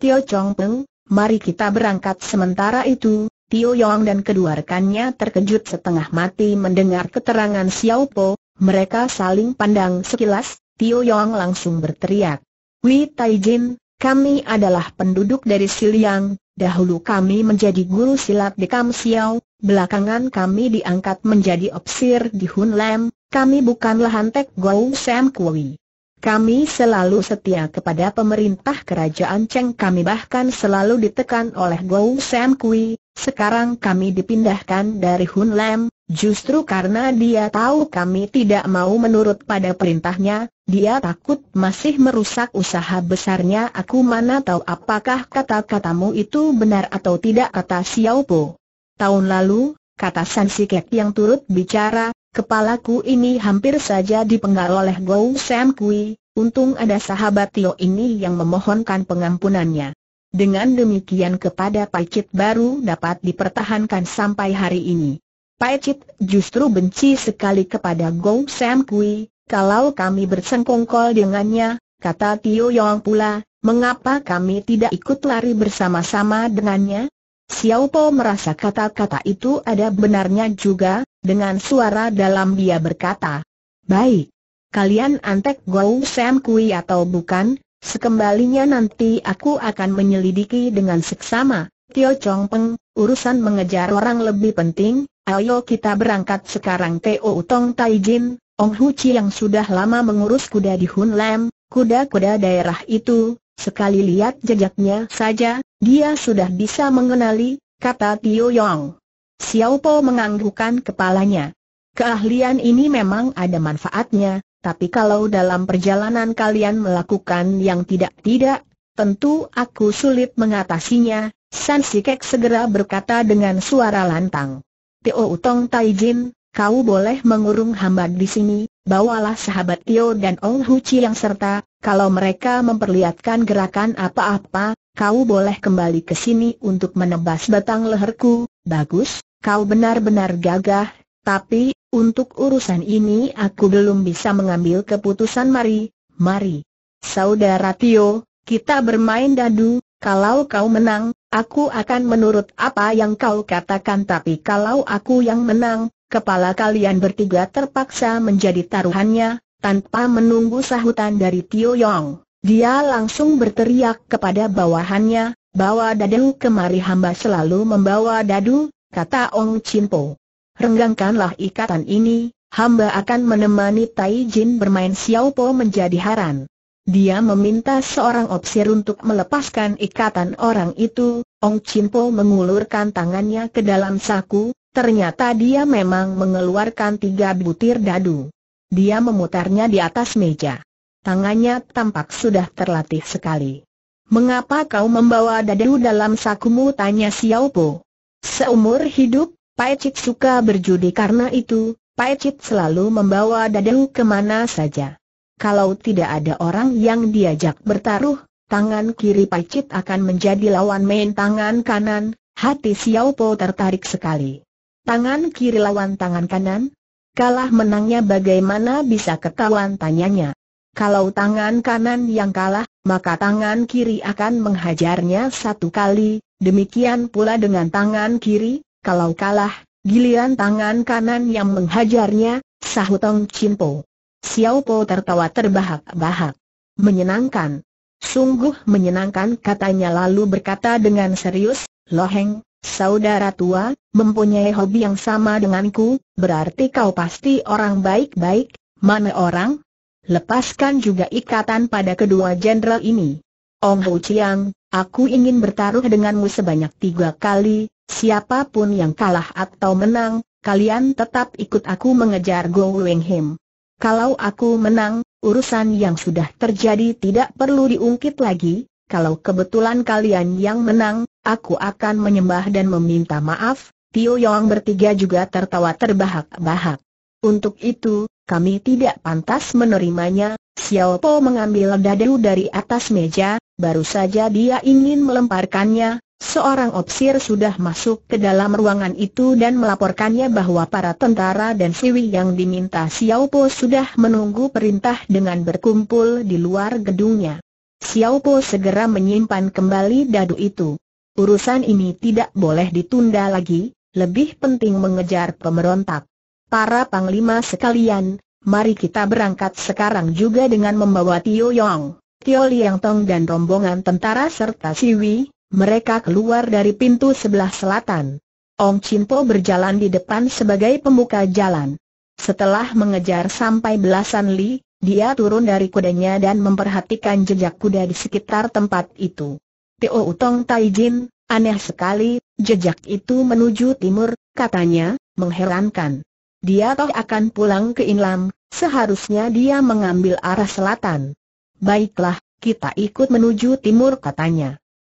Tio Chong Peng, mari kita berangkat sementara itu, Tio Yong dan kedua rekannya terkejut setengah mati mendengar keterangan Xiao Po, mereka saling pandang sekilas, Tio Yong langsung berteriak. Wei Taijin, kami adalah penduduk dari Siliang, dahulu kami menjadi guru silat di Kam Siau, belakangan kami diangkat menjadi opsir di Hun Lam, kami bukanlah hantek Gou Sam Kui. Kami selalu setia kepada pemerintah kerajaan Cheng kami bahkan selalu ditekan oleh Gou Sam Kui, sekarang kami dipindahkan dari Hun Lam, Justru karena dia tahu kami tidak mau menurut pada perintahnya, dia takut masih merusak usaha besarnya aku mana tahu apakah kata-katamu itu benar atau tidak kata Xiao Po. Tahun lalu, kata San Sikek yang turut bicara, kepalaku ini hampir saja dipenggal oleh Gou Sam Kui, untung ada sahabat Tio ini yang memohonkan pengampunannya. Dengan demikian kepada Chit baru dapat dipertahankan sampai hari ini. Pai Chit justru benci sekali kepada Gong Sam Kui, kalau kami bersengkongkol dengannya, kata Tio Yong pula, mengapa kami tidak ikut lari bersama-sama dengannya? Xiao Po merasa kata-kata itu ada benarnya juga, dengan suara dalam dia berkata, Baik, kalian antek Gong Sam Kui atau bukan, Sekembalinya nanti aku akan menyelidiki dengan seksama, Tio Chong Peng, urusan mengejar orang lebih penting, Ayo kita berangkat sekarang Teo Utong Taijin, Ong Hu Chi yang sudah lama mengurus kuda di Hun Lam, kuda-kuda daerah itu, sekali lihat jejaknya saja, dia sudah bisa mengenali, kata Tio Yong. Xiao Po menganggukkan kepalanya. Keahlian ini memang ada manfaatnya, tapi kalau dalam perjalanan kalian melakukan yang tidak-tidak, tentu aku sulit mengatasinya, San Sikek segera berkata dengan suara lantang. Tio Utong Taijin, kau boleh mengurung hamba di sini, bawalah sahabat Tio dan Ong Hu Chi yang serta, kalau mereka memperlihatkan gerakan apa-apa, kau boleh kembali ke sini untuk menebas batang leherku, bagus, kau benar-benar gagah, tapi, untuk urusan ini aku belum bisa mengambil keputusan mari, mari. Saudara Tio, kita bermain dadu, kalau kau menang, Aku akan menurut apa yang kau katakan tapi kalau aku yang menang, kepala kalian bertiga terpaksa menjadi taruhannya, tanpa menunggu sahutan dari Tio Yong. Dia langsung berteriak kepada bawahannya, bawa dadu kemari hamba selalu membawa dadu, kata Ong Chin Po. Renggangkanlah ikatan ini, hamba akan menemani Tai Jin bermain Xiao Po menjadi haran. Dia meminta seorang opsir untuk melepaskan ikatan orang itu, Ong Chimpo mengulurkan tangannya ke dalam saku, ternyata dia memang mengeluarkan tiga butir dadu. Dia memutarnya di atas meja. Tangannya tampak sudah terlatih sekali. Mengapa kau membawa dadu dalam sakumu? tanya Xiao Po. Seumur hidup, Pai Cik suka berjudi karena itu, Pai Cik selalu membawa dadu kemana saja. Kalau tidak ada orang yang diajak bertaruh, tangan kiri pacit akan menjadi lawan main tangan kanan, hati Xiao Po tertarik sekali. Tangan kiri lawan tangan kanan? Kalah menangnya bagaimana bisa ketahuan tanyanya. Kalau tangan kanan yang kalah, maka tangan kiri akan menghajarnya satu kali, demikian pula dengan tangan kiri, kalau kalah, giliran tangan kanan yang menghajarnya, Sahutong Ong Xiao Po tertawa terbahak-bahak. Menyenangkan. Sungguh menyenangkan katanya lalu berkata dengan serius, Loheng, saudara tua, mempunyai hobi yang sama denganku, berarti kau pasti orang baik-baik, mana orang? Lepaskan juga ikatan pada kedua jenderal ini. Ong Hu Chiang, aku ingin bertaruh denganmu sebanyak tiga kali, siapapun yang kalah atau menang, kalian tetap ikut aku mengejar Go Weng Him. Kalau aku menang, urusan yang sudah terjadi tidak perlu diungkit lagi, kalau kebetulan kalian yang menang, aku akan menyembah dan meminta maaf, Tio Yong bertiga juga tertawa terbahak-bahak. Untuk itu, kami tidak pantas menerimanya, Xiao Po mengambil dadu dari atas meja, baru saja dia ingin melemparkannya, Seorang opsir sudah masuk ke dalam ruangan itu dan melaporkannya bahwa para tentara dan siwi yang diminta Xiao Po sudah menunggu perintah dengan berkumpul di luar gedungnya. Xiao Po segera menyimpan kembali dadu itu. Urusan ini tidak boleh ditunda lagi, lebih penting mengejar pemberontak. Para panglima sekalian, mari kita berangkat sekarang juga dengan membawa Tio Yong, Tio Liang Tong dan rombongan tentara serta Siwi, mereka keluar dari pintu sebelah selatan. Ong Po berjalan di depan sebagai pembuka jalan. Setelah mengejar sampai belasan li, dia turun dari kudanya dan memperhatikan jejak kuda di sekitar tempat itu. Tio Utong Taijin, aneh sekali, jejak itu menuju timur, katanya, mengherankan. Dia toh akan pulang ke Inlam, seharusnya dia mengambil arah selatan. Baiklah, kita ikut menuju timur katanya.